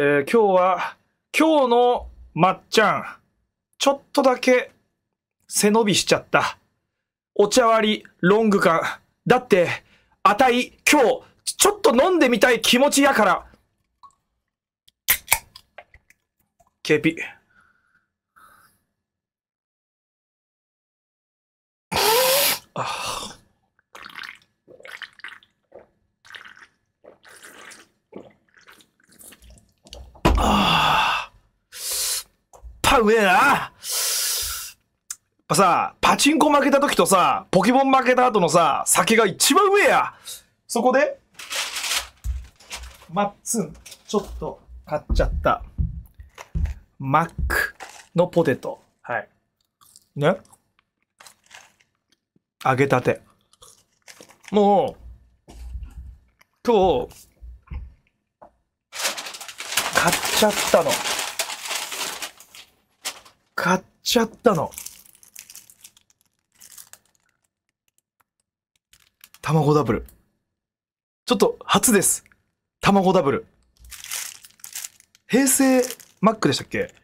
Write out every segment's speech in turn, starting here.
えー、今日は、今日のまっちゃん、ちょっとだけ背伸びしちゃった。お茶割り、ロング缶。だって、あたい、今日、ちょっと飲んでみたい気持ちやから。KP。ああ。うめえな。やっぱさ、パチンコ負けた時とさ、ポケモン負けた後のさ、酒が一番上や。そこで、マッツン、ちょっと買っちゃった。マックのポテト。はい。ね。揚げたて。もう、今日、買っちゃったの。買っちゃったの。卵ダブル。ちょっと初です。卵ダブル。平成マックでしたっけ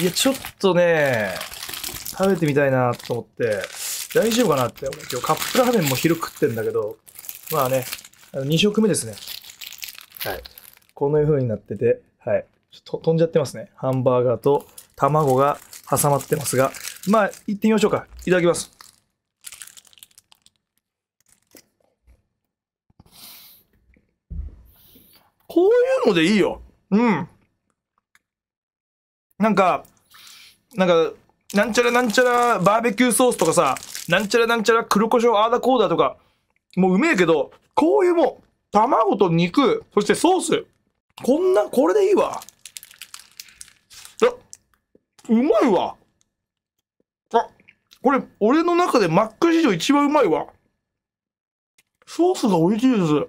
いや、ちょっとね、食べてみたいなと思って、大丈夫かなって。今日カップラーメンも昼食ってんだけど、まあね、あの2食目ですね。はい。この風になってて、はい。ちょっと飛んじゃってますね。ハンバーガーと卵が挟まってますが、まあ、行ってみましょうか。いただきます。こういうのでいいよ。うん。なんか、なんか、なんちゃらなんちゃらバーベキューソースとかさ、なんちゃらなんちゃら黒胡椒アーダコーダとか、もううめえけど、こういうもう、卵と肉、そしてソース、こんな、これでいいわ。うまいわあこれ俺の中でマック史上一番うまいわソースが美味しいです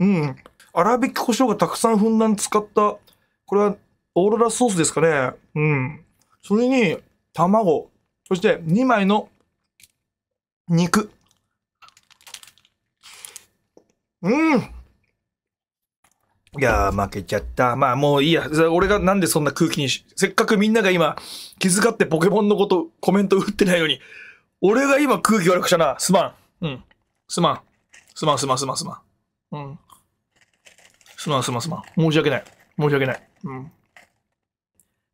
うん粗挽き胡椒がたくさんふんだんに使ったこれはオーロラソースですかねうんそれに卵そして2枚の肉うんいやー、負けちゃった。まあ、もういいや。俺がなんでそんな空気にし、せっかくみんなが今、気遣ってポケモンのこと、コメント打ってないのに、俺が今空気悪くしたな。すまん。うん。すまん。すまん、すまん、すまん、すまん。うん。すまん、すまん、すまん。申し訳ない。申し訳ない。うん。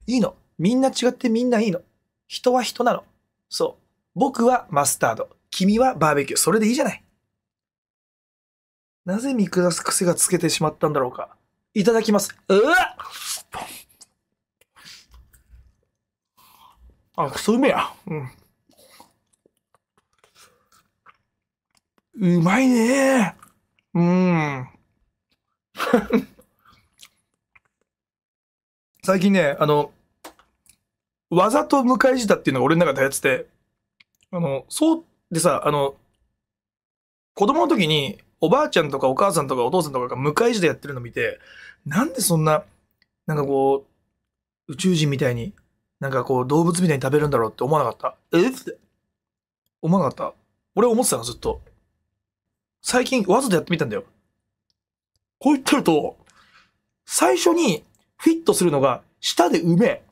いいの。みんな違ってみんないいの。人は人なの。そう。僕はマスタード。君はバーベキュー。それでいいじゃない。なぜ見下す癖がつけてしまったんだろうか。いただきます。うわあ、くそうめや。うん。うまいねうん。最近ね、あの、わざと迎え舌っていうのが俺の中で流やってて、あの、そうでさ、あの、子供の時に、おばあちゃんとかお母さんとかお父さんとかが向かい地でやってるの見て、なんでそんな、なんかこう、宇宙人みたいに、なんかこう、動物みたいに食べるんだろうって思わなかった。えって思わなかった。俺思ってたの、ずっと。最近、わざとやってみたんだよ。こう言ってると、最初にフィットするのが、舌でうめえ。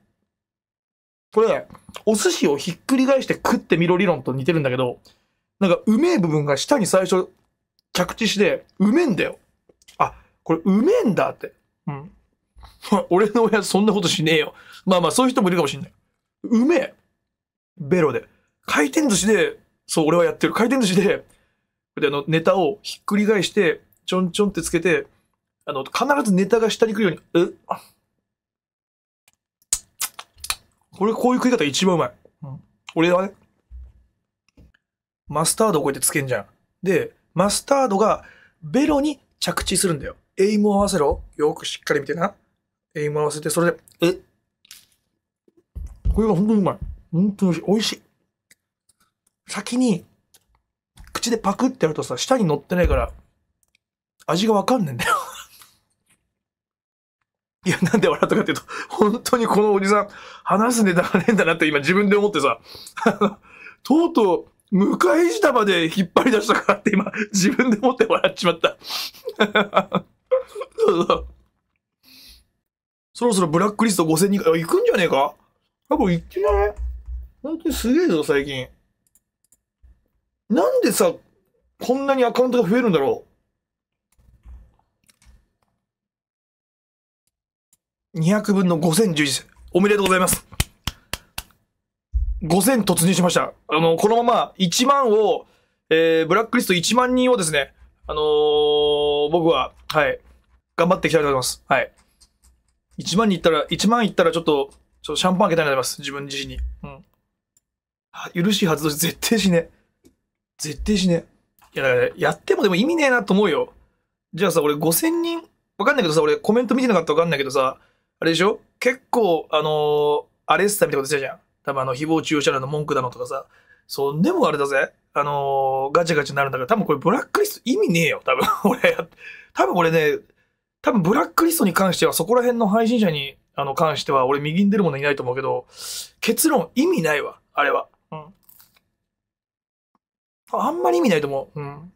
これ、お寿司をひっくり返して食ってみろ理論と似てるんだけど、なんかうめえ部分が舌に最初着地して、うめんだよ。あ、これうめんだって。うん。俺の親そんなことしねえよ。まあまあそういう人もいるかもしんない。うめえ。ベロで。回転寿司で、そう、俺はやってる。回転寿司で、であの、ネタをひっくり返して、ちょんちょんってつけて、あの、必ずネタが下に来るように、うこれ、こういう食い方一番うまい。うん、俺はね、マスタードをこうやってつけんじゃん。で、マスタードがベロに着地するんだよ。エイムを合わせろ。よくしっかり見てな。エイムを合わせて、それで、えこれが本当にうまい。本当に美味しい。先に、口でパクってやるとさ、舌に乗ってないから、味がわかんねえんだよ。いや、なんで笑ったかっていうと、本当にこのおじさん、話すネタがねえんだなって今自分で思ってさ、とうとう、向かい下まで引っ張り出したからって今、自分で持って笑っちまった。そうそう。そろそろブラックリスト5000人、行くんじゃねえか多分行ってない本当にすげえぞ、最近。なんでさ、こんなにアカウントが増えるんだろう ?200 分の5011。おめでとうございます。5000突入しました。あの、このまま1万を、えー、ブラックリスト1万人をですね、あのー、僕は、はい、頑張っていきたいと思います。はい。1万に行ったら、1万行ったらちょっと、ちょっとシャンパン開けたいなと思います。自分自身に。うん。許しい発動し、絶対しね。絶対しね。いや、だから、やってもでも意味ねえなと思うよ。じゃあさ、俺5000人、わかんないけどさ、俺コメント見てなかったらわかんないけどさ、あれでしょ結構、あのー、アレッサみたいなことしてたじゃん。多分あの、誹謗中傷者の文句だのとかさ、そんでもあれだぜ。あのー、ガチャガチャになるんだから、多分これブラックリスト意味ねえよ、多分。俺、多分俺ね、多分ブラックリストに関しては、そこら辺の配信者に、あの、関しては、俺右に出るものいないと思うけど、結論意味ないわ、あれは。うん。あんまり意味ないと思う。うん。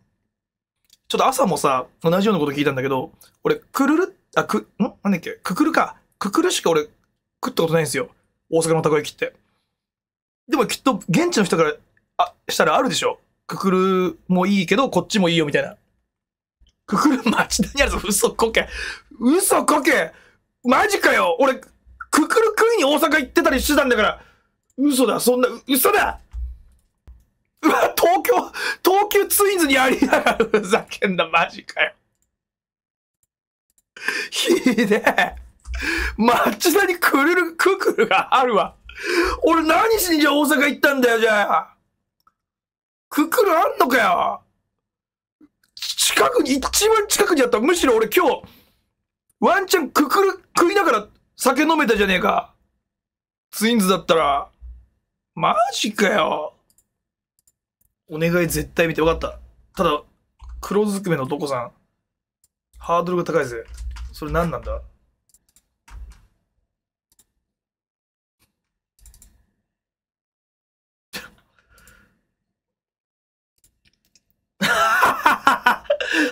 ちょっと朝もさ、同じようなこと聞いたんだけど、俺、くるる、あ、く、んなんだっけ、くくるか。くくるしか俺、食ったことないんですよ。大阪のたこ焼きって。でもきっと現地の人から、あ、したらあるでしょ。ククルもいいけど、こっちもいいよみたいな。ククル町田にあるぞ。嘘こけ。嘘こけ。マジかよ。俺、ククル食いに大阪行ってたりしてたんだから。嘘だ。そんな、嘘だ。うわ、東京、東急ツインズにありながらふざけんな。マジかよ。ひでえ。町田にクルル、ククルがあるわ。俺何しにじゃあ大阪行ったんだよ、じゃあ。ククルあんのかよ。近くに、一番近くにあった。むしろ俺今日、ワンチャンククル食いながら酒飲めたじゃねえか。ツインズだったら。マジかよ。お願い絶対見て分かった。ただ、黒ずくめのどこさん。ハードルが高いぜ。それ何なんだ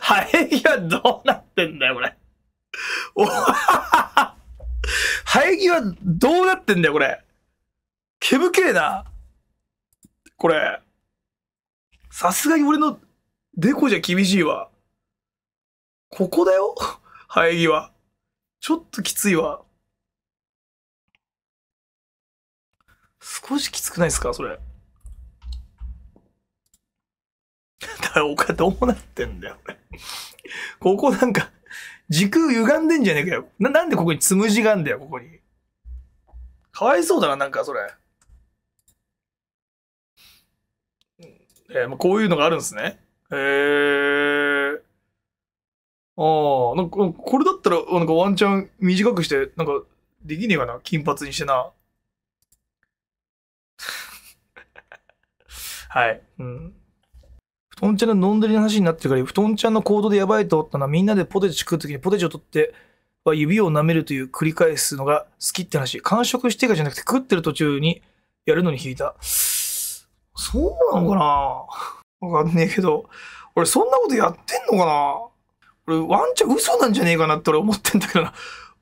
生え際どうなってんだよ、これ。お は生え際どうなってんだよ、これ。毛深えな。これ。さすがに俺のデコじゃ厳しいわ。ここだよ生え際。ちょっときついわ。少しきつくないですかそれ。だからお金どうなってんだよ、俺。ここなんか、時空歪んでんじゃねえかよ。な、なんでここにつむじがあんだよ、ここに。かわいそうだな、なんか、それ。えー、まあ、こういうのがあるんですね。へえー。ああ、なんか、これだったら、なんかワンチャン短くして、なんか、できねえかな、金髪にしてな。はい。うん。布団ちゃんの飲んでりの話になってるから、布団ちゃんの行動でやばいと思ったのは、みんなでポテチ食うときにポテチを取っては指を舐めるという繰り返すのが好きって話。完食してからじゃなくて食ってる途中にやるのに引いた。そうなのかなわかんねえけど。俺そんなことやってんのかな俺ワンチャン嘘なんじゃねえかなって俺思ってんだけどな。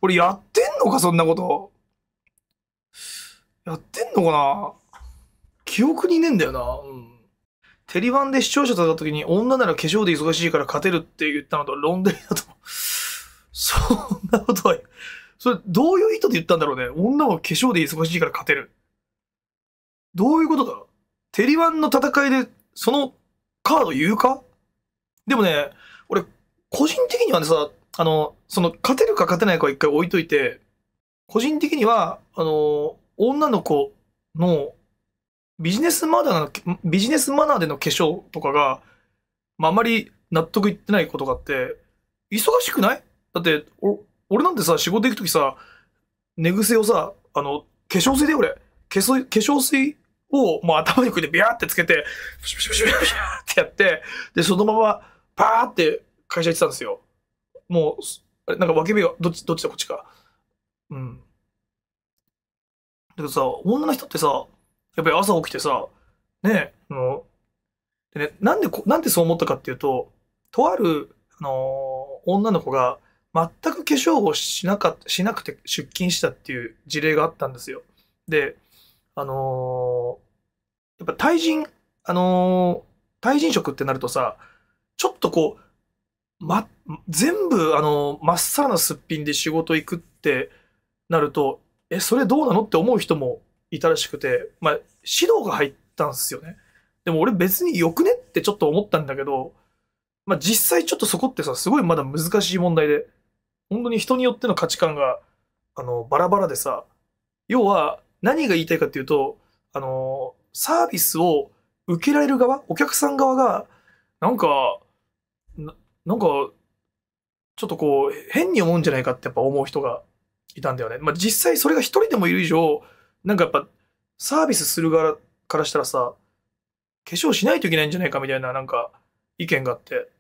俺やってんのかそんなこと。やってんのかな記憶にねえんだよな。うんテリファンで視聴者と会った時に、女なら化粧で忙しいから勝てるって言ったのと論点だと。そんなことは、それどういう意図で言ったんだろうね。女は化粧で忙しいから勝てる。どういうことだテリワンの戦いで、そのカード言うかでもね、俺、個人的にはね、さ、あの、その、勝てるか勝てないかは一回置いといて、個人的には、あの、女の子のビジネスマナーの、ビジネスマナーでの化粧とかが、まあ、あまり納得いってないことがあって、忙しくないだって、お、俺なんてさ、仕事行くときさ、寝癖をさ、あの、化粧水で俺、化粧化粧水をもう頭にくいてビャーってつけて、プシュプシュプシュプシュってやって、で、そのまま、パーって会社行ってたんですよ。もう、あれ、なんか分け目が、どっち、どっちだ、こっちか。うん。だけどさ、女の人ってさ、やっぱり朝起きてさ、ね、あの、でね、なんでなんでそう思ったかっていうと、とある、あのー、女の子が全く化粧をしなかしなくて出勤したっていう事例があったんですよ。で、あのー、やっぱ対人、あのー、対人職ってなるとさ、ちょっとこう、ま、全部、あのまっさらなすっぴんで仕事行くってなると、え、それどうなのって思う人もいたらしくて、まあ、指導が入ったんですよね。でも俺別によくねってちょっと思ったんだけど、まあ、実際ちょっとそこってさ、すごいまだ難しい問題で、本当に人によっての価値観が、あの、バラバラでさ、要は何が言いたいかっていうと、あの、サービスを受けられる側、お客さん側が、なんか、ななんか、ちょっとこう、変に思うんじゃないかってやっぱ思う人がいたんだよね。まあ、実際それが一人でもいる以上、なんかやっぱサービスする側からしたらさ、化粧しないといけないんじゃないかみたいななんか意見があって、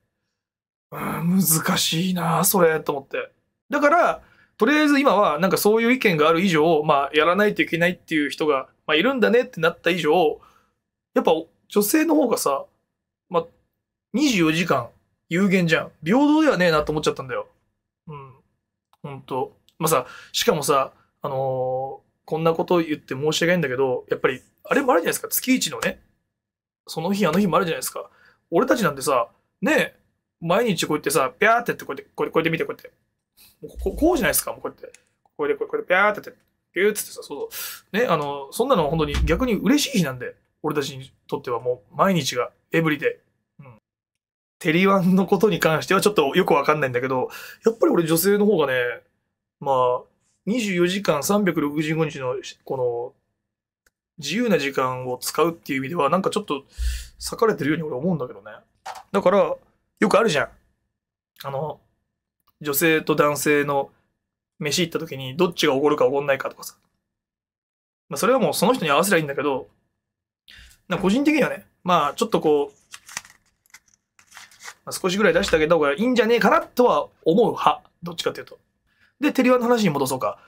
うん、難しいなそれと思って。だから、とりあえず今はなんかそういう意見がある以上、まあやらないといけないっていう人が、まあ、いるんだねってなった以上、やっぱ女性の方がさ、まあ24時間有限じゃん。平等ではねえなと思っちゃったんだよ。うん。ほんと。まあさ、しかもさ、あのーこんなことを言って申し訳ないんだけど、やっぱり、あれもあるじゃないですか、月一のね、その日あの日もあるじゃないですか。俺たちなんてさ、ねえ、毎日こうやってさ、ぴゃーってってこうやって、こうやって見て、こうやって。ここうじゃないですか、もうこうやって。これで、これ、ぴゃーってって、ぴゅーってさ、そうそう。ね、あの、そんなの本当に逆に嬉しい日なんで、俺たちにとってはもう毎日がエブリデイ。うん。テリワンのことに関してはちょっとよくわかんないんだけど、やっぱり俺女性の方がね、まあ、24時間365日のこの自由な時間を使うっていう意味ではなんかちょっと裂かれてるように俺思うんだけどね。だからよくあるじゃん。あの女性と男性の飯行った時にどっちがおごるかおごんないかとかさ。まあそれはもうその人に合わせりゃいいんだけど、な個人的にはね、まあちょっとこう、まあ、少しぐらい出してあげた方がいいんじゃねえかなとは思う派。どっちかっていうと。で、テリワの話に戻そうか。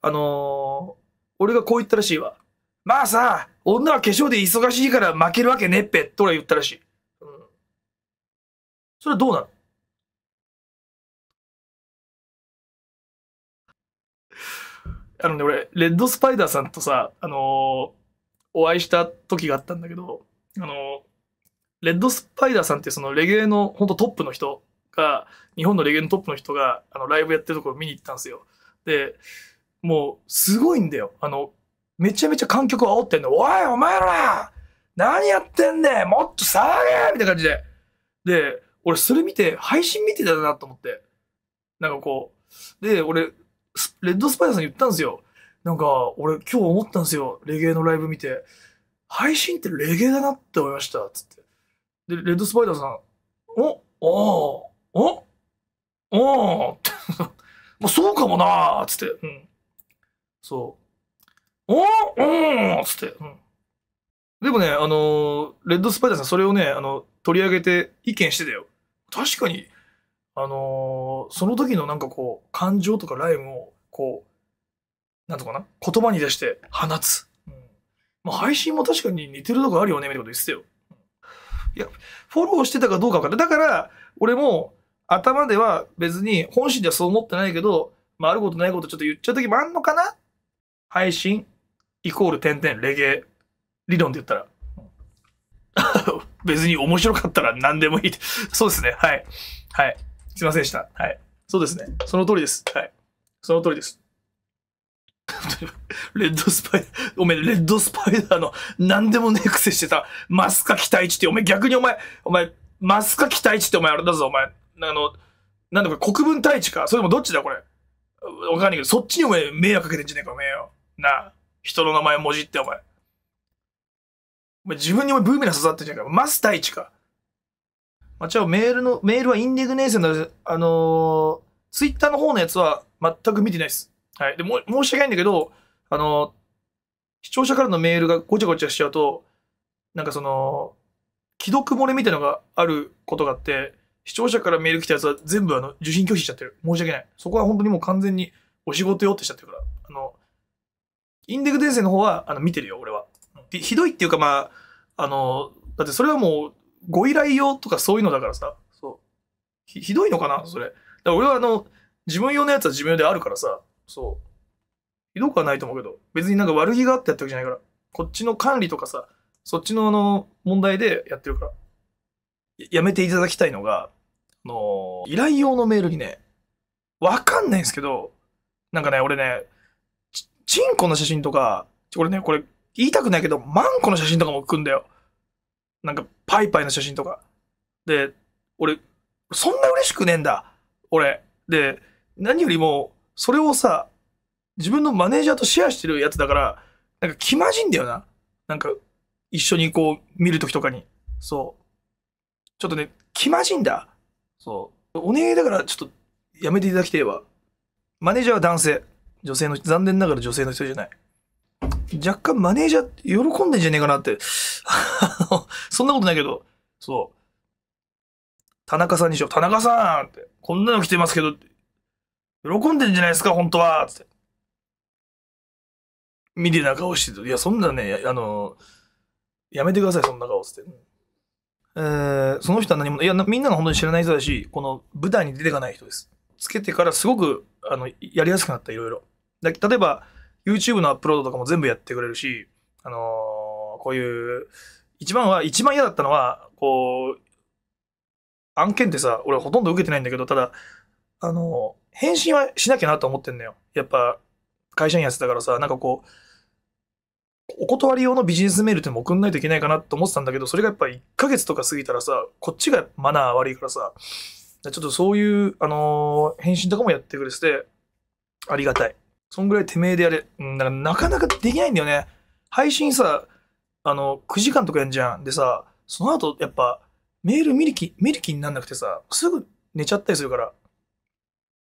あのー、俺がこう言ったらしいわ。まあさ、女は化粧で忙しいから負けるわけねっぺ、と俺は言ったらしい。うん。それはどうなのあのね、俺、レッドスパイダーさんとさ、あのー、お会いした時があったんだけど、あのー、レッドスパイダーさんってそのレゲエのほんとトップの人が、日本のレゲエのトップの人が、あの、ライブやってるところ見に行ったんですよ。で、もう、すごいんだよ。あの、めちゃめちゃ観客を煽ってんの。おい、お前ら何やってんねんもっと騒げみたいな感じで。で、俺それ見て、配信見てたなと思って。なんかこう。で、俺、レッドスパイダーさんに言ったんですよ。なんか、俺今日思ったんですよ。レゲエのライブ見て。配信ってレゲエだなって思いました。つって。で、レッドスパイダーさん、おおおおってまあ、そうかもなーつって、うん、そう。おおっつって、うん、でもね、あのレッドスパイダーさん、それをね、あの、取り上げて意見してたよ。確かに、あのー、その時のなんかこう、感情とかライムを、こう、なんとかな、言葉に出して放つ。うん、まあ、配信も確かに似てるとこあるよね、みたいなこと言ってたよ。いや、フォローしてたかどうか分かんない。だから、俺も、頭では別に本心ではそう思ってないけど、まあ、あることないことちょっと言っちゃう時もあんのかな配信イコール点々レゲエ理論で言ったら。別に面白かったら何でもいい。そうですね。はい。はい。すいませんでした。はい。そうですね。その通りです。はい。その通りです。レッドスパイ、おめえ、レッドスパイダーの何でもねえ癖してた、マスカ期待値って、おめえ逆にお前、お前、マスカ期待値ってお前あれだぞ、お前。あの、なんだこれ、国分太一かそれもどっちだこれ。わかんないけど、そっちにお前迷惑かけてんじゃねえか、お前よ。なあ。人の名前もじってお前。お前自分にお前ブーメラン刺さってんじゃねえか。マス太一か。まあ、じゃメールの、メールはインディグネーションの、あのー、ツイッターの方のやつは全く見てないです。はい。で、も、申し訳ないんだけど、あのー、視聴者からのメールがごちゃごちゃしちゃうと、なんかその、既読漏れみたいなのがあることがあって、視聴者からメール来たやつは全部あの受信拒否しちゃってる。申し訳ない。そこは本当にもう完全にお仕事よってしちゃってるから。あの、インデック電線の方はあの見てるよ、俺は。ひどいっていうかまあ、あの、だってそれはもうご依頼用とかそういうのだからさ。そう。ひどいのかなそれ。だから俺はあの、自分用のやつは自分用であるからさ。そう。ひどくはないと思うけど、別になんか悪気があってやったわけじゃないから。こっちの管理とかさ、そっちのあの、問題でやってるから。やめていただきたいのが、の、依頼用のメールにね、わかんないんですけど、なんかね、俺ね、ち、んこの写真とか、俺ね、これ言いたくないけど、マンコの写真とかも送るんだよ。なんか、パイパイの写真とか。で、俺、そんな嬉しくねえんだ。俺。で、何よりも、それをさ、自分のマネージャーとシェアしてるやつだから、なんか気まじんだよな。なんか、一緒にこう、見るときとかに。そう。ちょっとね、気まじんだ。そうお願いだからちょっとやめていただきてえわマネージャーは男性女性の残念ながら女性の人じゃない若干マネージャー喜んでんじゃねえかなって そんなことないけどそう田中さんにしよう田中さんってこんなの着てますけど喜んでんじゃないですか本当はつって見てな顔していやそんなねあのやめてくださいそんな顔つって、えー、その人は何も、いや、みんなが本当に知らない人だし、この舞台に出てかない人です。つけてからすごく、あの、やりやすくなった、いろいろ。例えば、YouTube のアップロードとかも全部やってくれるし、あのー、こういう、一番は、一番嫌だったのは、こう、案件ってさ、俺ほとんど受けてないんだけど、ただ、あのー、返信はしなきゃなと思ってんだよ。やっぱ、会社員やってたからさ、なんかこう、お断り用のビジネスメールっても送んないといけないかなと思ってたんだけど、それがやっぱ1ヶ月とか過ぎたらさ、こっちがマナー悪いからさ、ちょっとそういう、あのー、返信とかもやってくれてて、ありがたい。そんぐらいてめえでやれ。うん、だからなかなかできないんだよね。配信さ、あの、9時間とかやんじゃん。でさ、その後やっぱ、メール見る気、見る気になんなくてさ、すぐ寝ちゃったりするから。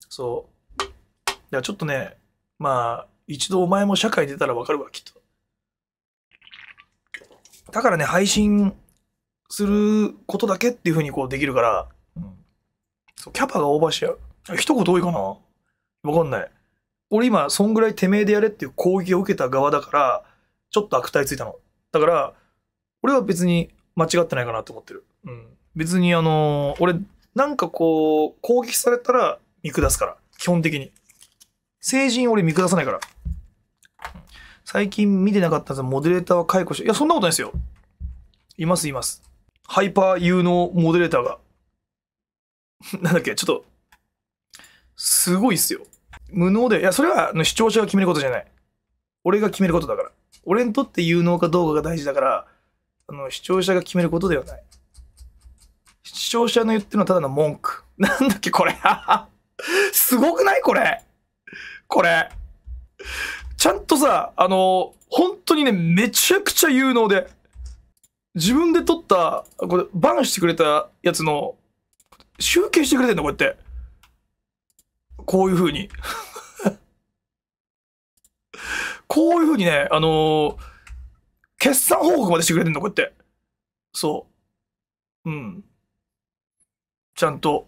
そう。いや、ちょっとね、まあ、一度お前も社会出たらわかるわ、きっと。だからね、配信することだけっていうふうにこうできるから、うん、キャパがオーバーしちゃう。一言多いかなわかんない。俺今、そんぐらいてめえでやれっていう攻撃を受けた側だから、ちょっと悪態ついたの。だから、俺は別に間違ってないかなと思ってる。うん。別にあのー、俺、なんかこう、攻撃されたら見下すから。基本的に。成人俺見下さないから。最近見てなかったんですモデレーターは解雇し、て、いや、そんなことないですよ。います、います。ハイパー有能モデレーターが。なんだっけ、ちょっと、すごいっすよ。無能で、いや、それは視聴者が決めることじゃない。俺が決めることだから。俺にとって有能かどうかが大事だから、あの、視聴者が決めることではない。視聴者の言ってるのはただの文句。なんだっけ、これ。すごくないこれ。これ。ちゃんとさ、あの、本当にね、めちゃくちゃ有能で、自分で撮った、これ、バンしてくれたやつの、集計してくれてんの、こうやって。こういう風に。こういう風にね、あのー、決算報告までしてくれてんの、こうやって。そう。うん。ちゃんと。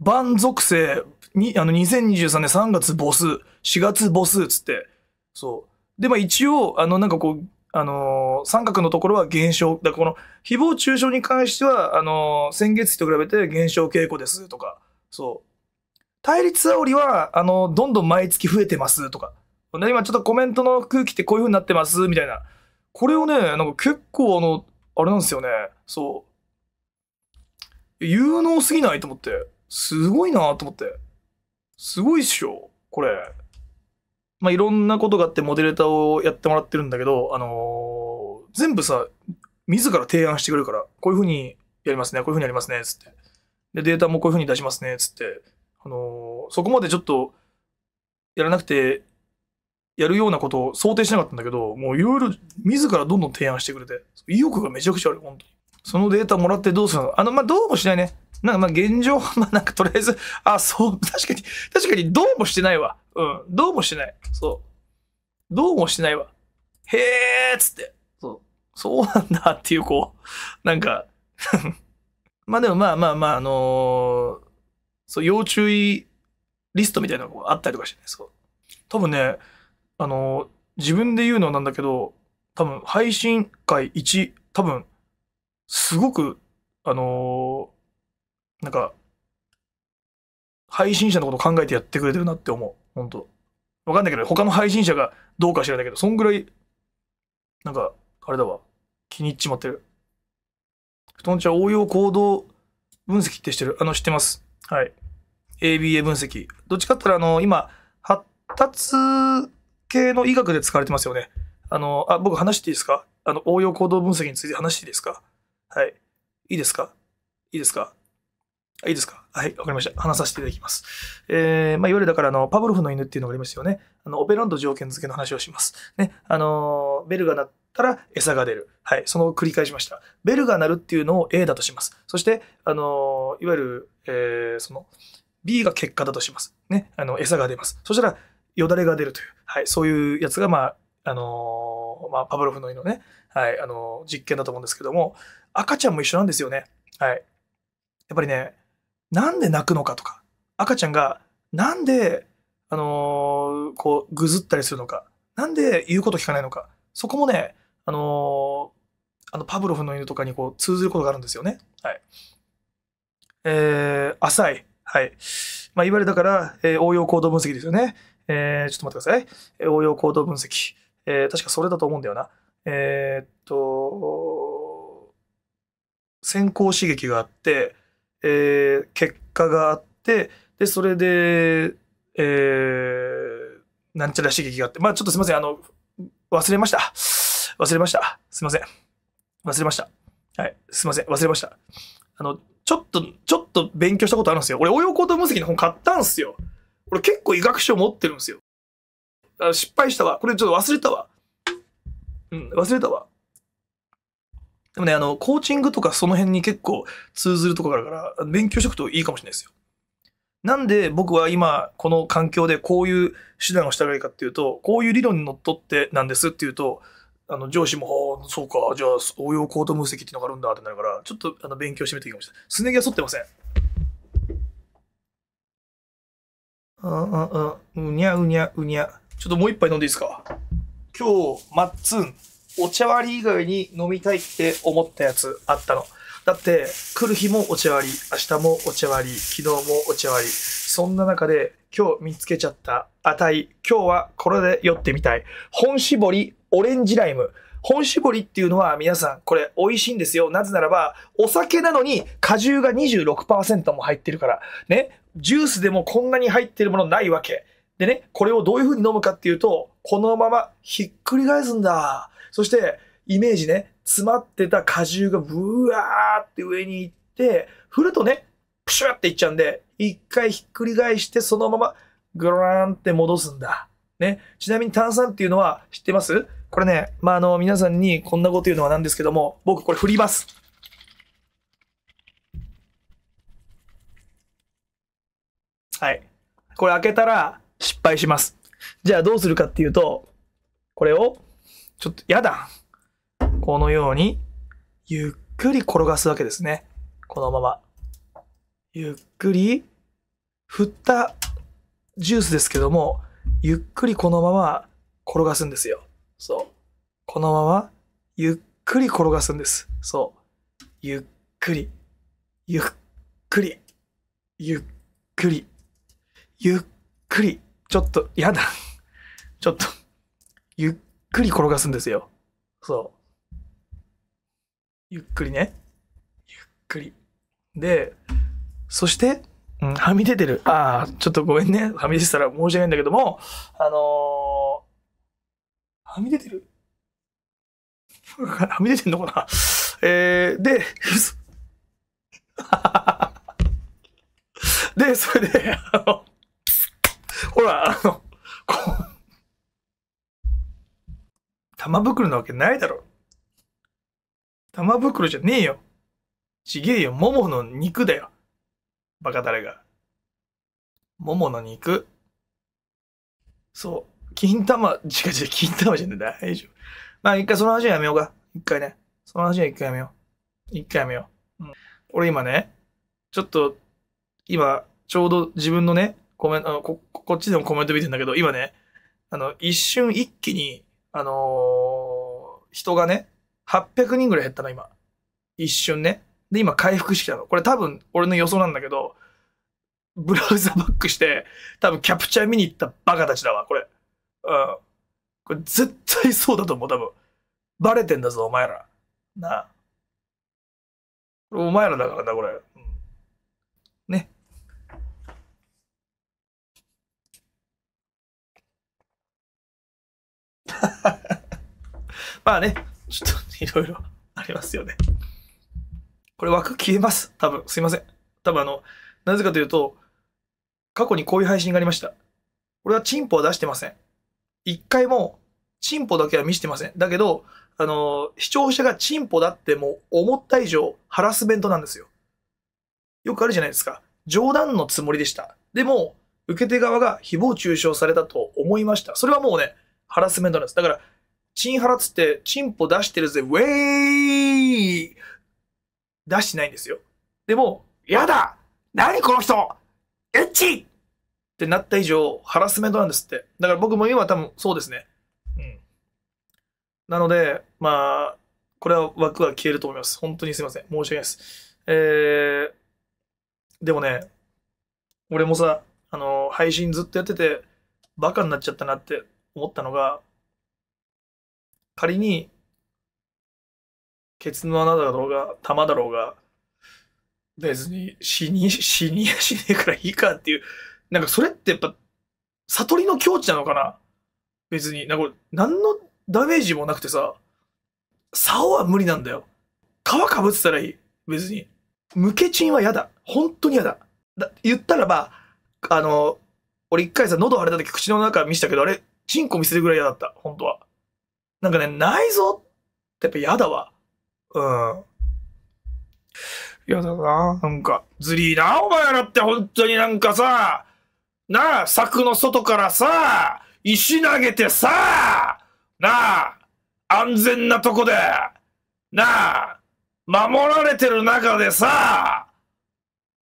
番属性、に、あの、2023年3月ボス、4月ボス、つって、そう。で、まあ一応、あの、なんかこう、あのー、三角のところは減少。だからこの、誹謗中傷に関しては、あのー、先月期と比べて減少傾向ですとか、そう。対立煽りは、あのー、どんどん毎月増えてますとか。今ちょっとコメントの空気ってこういう風になってますみたいな。これをね、なんか結構あの、あれなんですよね。そう。有能すぎないと思って。すごいなと思って。すごいっしょ、これ。まあ、いろんなことがあってモデレーターをやってもらってるんだけど、あのー、全部さ、自ら提案してくれるから、こういうふうにやりますね、こういうふうにやりますね、つって。で、データもこういうふうに出しますね、つって。あのー、そこまでちょっと、やらなくて、やるようなことを想定しなかったんだけど、もういろいろ自らどんどん提案してくれて、意欲がめちゃくちゃある、本当に。そのデータもらってどうするのあの、まあ、どうもしないね。なんかまあ現状は まあなんかとりあえず、あ、そう、確かに、確かにどうもしてないわ。うん、どうもしてない。そう。どうもしてないわ。へえーっつって。そう。そうなんだっていうこう、なんか まあでもまあまあまあ、あのー、そう、要注意リストみたいなのがあったりとかしてね、そう。多分ね、あのー、自分で言うのなんだけど、多分配信会1、多分すごく、あのー、なんか、配信者のこと考えてやってくれてるなって思う。本当わかんないけど、他の配信者がどうか知らないけど、そんぐらい、なんか、あれだわ。気に入っちまってる。布団ちゃん応用行動分析ってしてる。あの、知ってます。はい。ABA 分析。どっちかって言ったら、あの、今、発達系の医学で使われてますよね。あの、あ、僕話していいですかあの、応用行動分析について話していいですかはい。いいですかいいですかいいですかはい、わかりました。話させていただきます。えー、まあ、いわゆるだからあの、パブロフの犬っていうのがありますよね。あの、オペランド条件付けの話をします。ね、あの、ベルが鳴ったら餌が出る。はい、その繰り返しました。ベルが鳴るっていうのを A だとします。そして、あの、いわゆる、えー、その、B が結果だとします。ね、あの、餌が出ます。そしたら、よだれが出るという、はい、そういうやつが、まあ、あのーまあ、パブロフの犬のね、はい、あの、実験だと思うんですけども、赤ちゃんも一緒なんですよね。はい。やっぱりね、なんで泣くのかとか、赤ちゃんがなんで、あのー、こう、ぐずったりするのか、なんで言うこと聞かないのか、そこもね、あのー、あの、パブロフの犬とかにこう、通ずることがあるんですよね。はい。えー、浅い。はい。まあ、いわゆるだから、えー、応用行動分析ですよね。えー、ちょっと待ってください。えー、応用行動分析。えー、確かそれだと思うんだよな。えー、っと、先行刺激があって、えー、結果があって、で、それで、えー、なんちゃら刺激があって、まあちょっとすいません、あの、忘れました。忘れました。すいません。忘れました。はい。すいません。忘れました。あの、ちょっと、ちょっと勉強したことあるんですよ。俺、応用行動分析の本買ったんすよ。俺結構医学書持ってるんですよ。あ失敗したわ。これちょっと忘れたわ。うん、忘れたわ。でもね、あの、コーチングとかその辺に結構通ずるとこがあるから、勉強しておくといいかもしれないですよ。なんで僕は今、この環境でこういう手段をしたらいいかっていうと、こういう理論にのっとってなんですっていうと、あの、上司も、そうか、じゃあ、応用コート分析っていうのがあるんだってなるから、ちょっとあの勉強してみていいかもしれない。すね毛は剃ってません。うんうんうん、うにゃうにゃうにゃ。ちょっともう一杯飲んでいいですか今日、マッツン、お茶割り以外に飲みたいって思ったやつあったの。だって、来る日もお茶割り、明日もお茶割り、昨日もお茶割り。そんな中で、今日見つけちゃった値。今日はこれで酔ってみたい。本絞り、オレンジライム。本絞りっていうのは皆さんこれ美味しいんですよ。なぜならば、お酒なのに果汁が26%も入ってるから。ね。ジュースでもこんなに入ってるものないわけ。でね、これをどういう風に飲むかっていうと、このままひっくり返すんだ。そして、イメージね、詰まってた果汁がブワーって上に行って、振るとね、プシューっていっちゃうんで、一回ひっくり返してそのままグラーンって戻すんだ。ね。ちなみに炭酸っていうのは知ってますこれね、まあ、あの、皆さんにこんなこと言うのはなんですけども、僕これ振ります。はい。これ開けたら、失敗します。じゃあどうするかっていうと、これを、ちょっと、やだこのように、ゆっくり転がすわけですね。このまま。ゆっくり、振ったジュースですけども、ゆっくりこのまま転がすんですよ。そう。このまま、ゆっくり転がすんです。そう。ゆっくり、ゆっくり、ゆっくり、ゆっくり、ちょっと、やだ。ちょっと、ゆっくり転がすんですよ。そう。ゆっくりね。ゆっくり。で、そして、うん、はみ出てる。ああ、ちょっとごめんね。はみ出てたら申し訳ないんだけども、あのー、はみ出てる はみ出てんのかなえー、で、で、それで、あの、ほら、あの、こう、玉袋なわけないだろ。玉袋じゃねえよ。ちげえよ、ももの肉だよ。バカだれが。ももの肉。そう。金玉、違う違う、金玉じゃねえ。大丈夫。まあ一回その話はやめようか。一回ね。その話は一回やめよう。一回やめよう。うん、俺今ね、ちょっと、今、ちょうど自分のね、コメント、こ、こっちでもコメント見てんだけど、今ね、あの、一瞬一気に、あのー、人がね、800人ぐらい減ったの、今。一瞬ね。で、今回復してきたの。これ多分、俺の予想なんだけど、ブラウザバックして、多分キャプチャー見に行ったバカたちだわ、これ。うん。これ絶対そうだと思う、多分。バレてんだぞ、お前ら。なあ。お前らだからな、これ。うん、ね。まあね、ちょっといろいろ ありますよね。これ枠消えます。多分、すいません。多分あの、なぜかというと、過去にこういう配信がありました。俺はチンポは出してません。一回も、チンポだけは見せてません。だけど、あの、視聴者がチンポだってもう思った以上ハラスメントなんですよ。よくあるじゃないですか。冗談のつもりでした。でも、受け手側が誹謗中傷されたと思いました。それはもうね、ハラスメントなんです。だから、チンハラつって、チンポ出してるぜ、ウェイ出してないんですよ。でも、やだ何この人エッチってなった以上、ハラスメントなんですって。だから僕も今多分そうですね。うん。なので、まあ、これは枠は消えると思います。本当にすいません。申し訳ないです。えー、でもね、俺もさ、あの、配信ずっとやってて、バカになっちゃったなって思ったのが、仮に、ケツの穴だろうが、玉だろうが、別に死に、死にやしねえからいいかっていう、なんかそれってやっぱ、悟りの境地なのかな別に。なんか何のダメージもなくてさ、竿は無理なんだよ。皮かぶってたらいい。別に。無ケチンは嫌だ。本当に嫌だ。だ言ったらば、あの、俺一回さ、喉腫れた時口の中見せたけど、あれ、チンコ見せるぐらい嫌だった、本当は。なんかね、内臓ってやっぱ嫌だわ。うん。嫌だな、なんか。ずりーな、お前らって本当になんかさ、なあ、柵の外からさ、石投げてさ、なあ、安全なとこで、なあ、守られてる中でさ、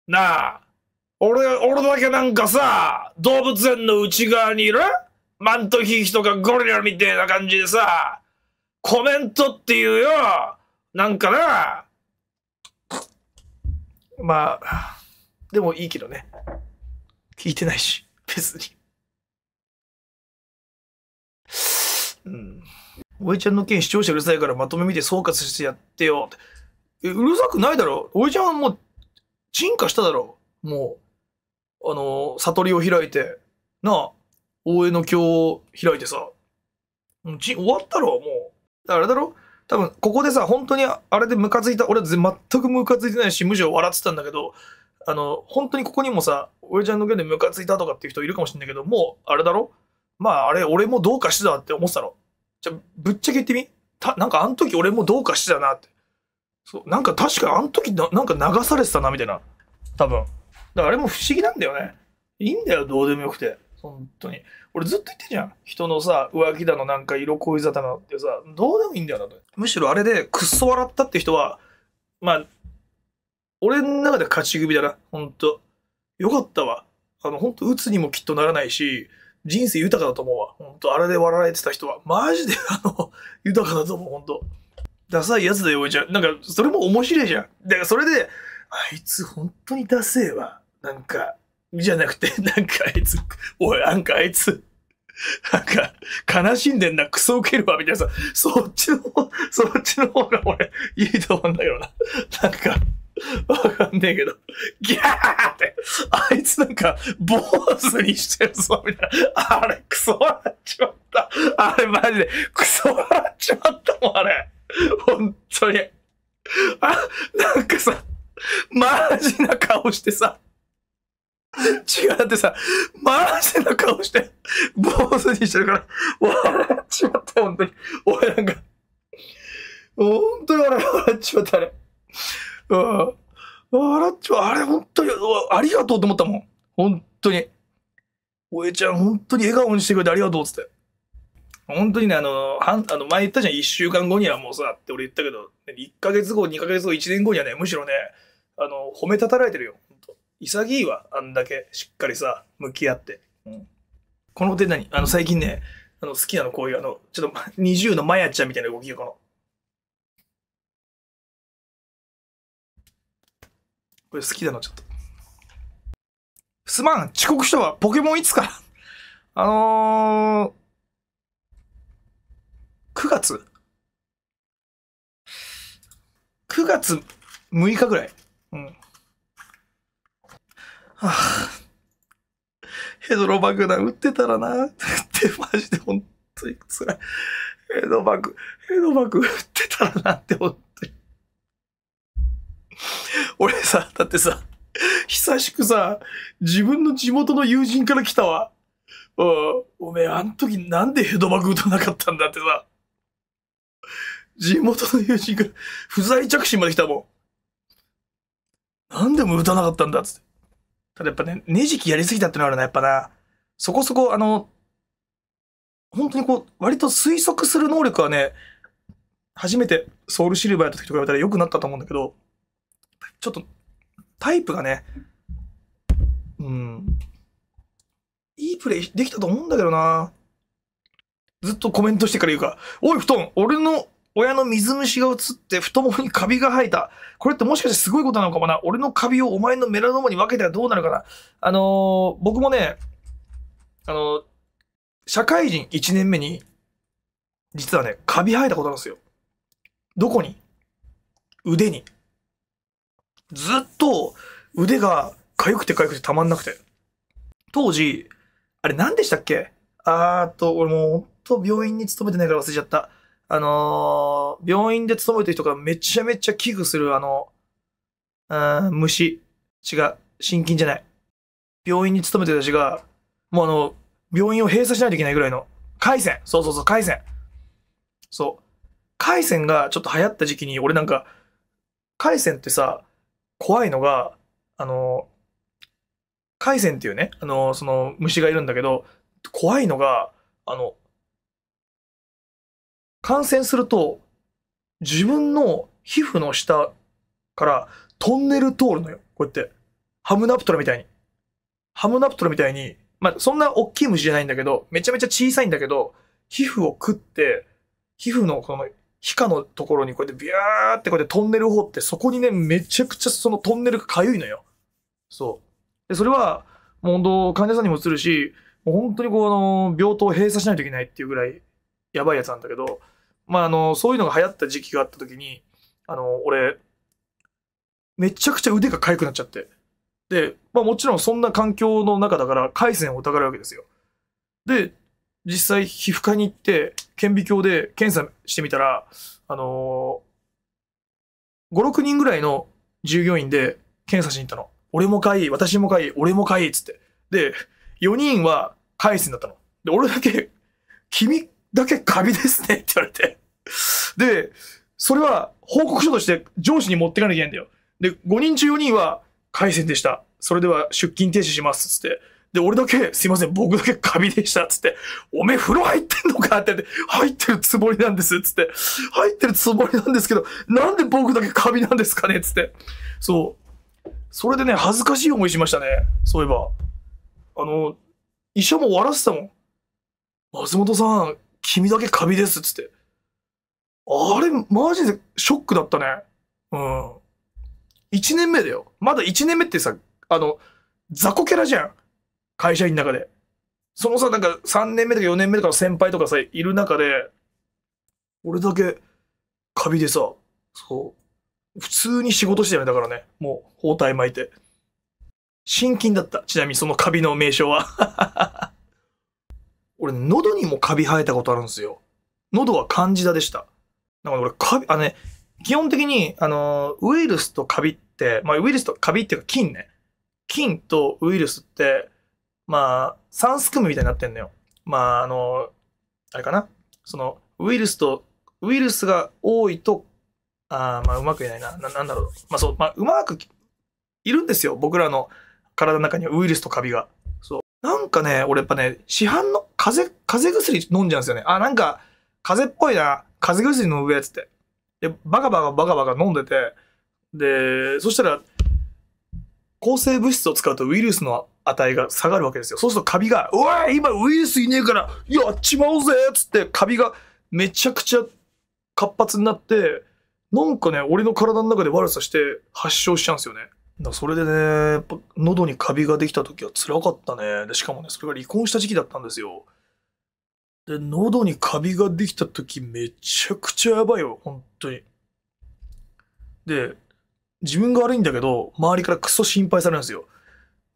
なあ、俺、俺だけなんかさ、動物園の内側にいるマントヒヒとかゴリラみたいな感じでさ、コメントっていうよ、なんかな、まあ、でもいいけどね。聞いてないし、別に。うん。おいちゃんの件視聴者うるさいからまとめ見て総括してやってよ。え、うるさくないだろおいちゃんはもう、鎮火しただろもう、あの悟りを開いて。なあ、大江の教を開いてさ、じ終わったろ、もう。あれだろ多分、ここでさ、本当にあれでムカついた、俺全くムカついてないし、むしろ笑ってたんだけど、あの、本当にここにもさ、俺ちゃんの件でムカついたとかっていう人いるかもしんないけど、もう、あれだろまあ、あれ、俺もどうかしてたって思ってたろ。じゃ、ぶっちゃけ言ってみた、なんかあの時俺もどうかしてたなって。そう、なんか確かあの時な、なんか流されてたな、みたいな。多分。だからあれも不思議なんだよね。いいんだよ、どうでもよくて。本当に。俺ずっと言ってんじゃん。人のさ、浮気だの、なんか色恋沙汰なってさ、どうでもいいんだよなと。むしろあれでくっそ笑ったって人は、まあ、俺の中で勝ち組だな。ほんと。よかったわ。あの、ほんと、鬱にもきっとならないし、人生豊かだと思うわ。ほんと、あれで笑われてた人は、マジで、あの、豊かだと思う、ほんと。ダサいやつだよ、おいちゃん。なんか、それも面白いじゃん。だから、それで、あいつ、本当にダセえわ。なんか、じゃなくて、なんかあいつ、おい、なんかあいつ、なんか、悲しんでんな、クソウケるわ、みたいなさ、そっちの方、そっちの方が俺、いいと思うんだけどな。なんか、わかんねえけど、ギャーって、あいつなんか、坊主にしてるぞ、みたいな。あれ、クソ笑っちまった。あれ、マジで、クソ笑っちまったもん、あれ。本当に。あ、なんかさ、マジな顔してさ、違うってさ、マジな顔して、坊主にしてるから、笑っちまった、本当に。俺なんか、本当に笑っちまった、あれ。うん。笑っちまあれ本当に、ありがとうと思ったもん。本当に。おえちゃん、本当に笑顔にしてくれてありがとうっつって。本当にね、あの、はんあの前言ったじゃん、1週間後にはもうさ、って俺言ったけど、1ヶ月後、2ヶ月後、1年後にはね、むしろね、あの、褒めたたられてるよ。潔いわ、あんだけしっかりさ、向き合って。うん、この手何あの、最近ね、あの、好きなのこういう、あの、ちょっと、20のマヤちゃんみたいな動きがこの。これ好きだな、ちょっと。すまん遅刻したわポケモンいつから あのー、9月 ?9 月6日ぐらい。うん。あ、ヘドロ爆弾撃ってたらな、って、マジで本当に辛い。ヘド爆、ヘド爆撃ってたらなって、本当に。俺さ、だってさ、久しくさ、自分の地元の友人から来たわ。うん。おめえ、あの時なんでヘドバグ打たなかったんだってさ。地元の友人から不在着信まで来たもん。なんでも打たなかったんだっつって。ただやっぱね、ネじきやりすぎたってのはあるな、やっぱな、そこそこ、あの、本当にこう、割と推測する能力はね、初めてソウルシルバーやった時と比べたら良くなったと思うんだけど、ちょっと、タイプがね、うん、いいプレイできたと思うんだけどな。ずっとコメントしてから言うか、おい、布団、俺の親の水虫が移って太ももにカビが生えた。これってもしかしてすごいことなのかもな。俺のカビをお前のメラノーマに分けたらどうなるかな。あのー、僕もね、あのー、社会人1年目に、実はね、カビ生えたことあるんですよ。どこに腕に。ずっと腕が痒くて痒くてたまんなくて。当時、あれ何でしたっけあーっと、俺もうほんと病院に勤めてないから忘れちゃった。あのー、病院で勤めてる人がめちゃめちゃ危惧する、あの、うん、虫。違う。心筋じゃない。病院に勤めてる人が、もうあの、病院を閉鎖しないといけないぐらいの、海鮮。そうそうそう、海鮮。そう。海鮮がちょっと流行った時期に、俺なんか、海鮮ってさ、怖いのが、あの、海鮮っていうね、あの、その虫がいるんだけど、怖いのが、あの、感染すると、自分の皮膚の下からトンネル通るのよ。こうやって。ハムナプトラみたいに。ハムナプトラみたいに、まあ、そんな大きい虫じゃないんだけど、めちゃめちゃ小さいんだけど、皮膚を食って、皮膚のこの皮下のところにこうやってビューってこうやってトンネルを掘って、そこにね、めちゃくちゃそのトンネルが痒いのよ。そう。で、それは、もう本当患者さんにも映るし、もう本当にこの病棟を閉鎖しないといけないっていうぐらいやばいやつなんだけど、まあ、あの、そういうのが流行った時期があった時に、あの、俺、めちゃくちゃ腕が痒くなっちゃって。で、まあもちろんそんな環境の中だから回線を疑うわけですよ。で、実際皮膚科に行って顕微鏡で検査してみたら、あの5、6人ぐらいの従業員で検査しに行ったの。俺もかい、私もかい、俺もかい、つって。で、4人は回線だったの。で、俺だけ、君、だけカビですねって言われて。で、それは報告書として上司に持っていかなきゃいけないんだよ。で、5人中4人は、回線でした。それでは出勤停止します。つって。で、俺だけ、すいません、僕だけカビでした。つって。おめえ風呂入ってんのかってって、入ってるつもりなんです。つって。入ってるつもりなんですけど、なんで僕だけカビなんですかねつって。そう。それでね、恥ずかしい思いしましたね。そういえば。あの、医者も笑ってたもん。松本さん、君だけカビですっつって。あれ、マジでショックだったね。うん。1年目だよ。まだ1年目ってさ、あの、雑魚キャラじゃん。会社員の中で。そのさ、なんか3年目とか4年目とかの先輩とかさ、いる中で、俺だけカビでさ、そう、普通に仕事してたよね、だからね。もう包帯巻いて。新金だった。ちなみにそのカビの名称は。俺、喉にもカビ生えたことあるんですよ。喉はカンジダでした。だから俺、カビ、あのね、基本的に、あの、ウイルスとカビって、まあ、ウイルスとカビっていうか菌ね。菌とウイルスって、まあ、ンすくみみたいになってんのよ。まあ、あの、あれかな。その、ウイルスと、ウイルスが多いと、あまあ、うまく言えないな。な、なんだろう。まあ、そう、まあ、うまく、いるんですよ。僕らの体の中にはウイルスとカビが。なんかね、俺やっぱね、市販の風、風邪薬飲んじゃうんですよね。あ、なんか、風邪っぽいな。風邪薬飲むべつって。で、バカバカバカバカ飲んでて、で、そしたら、抗生物質を使うとウイルスの値が下がるわけですよ。そうするとカビが、おい今ウイルスいねえから、やっちまおうぜっつってカビがめちゃくちゃ活発になって、なんかね、俺の体の中で悪さして発症しちゃうんですよね。だそれでね、やっぱ喉にカビができた時は辛かったね。で、しかもね、それが離婚した時期だったんですよ。で、喉にカビができた時めちゃくちゃやばいよ、本当に。で、自分が悪いんだけど、周りからクソ心配されるんですよ。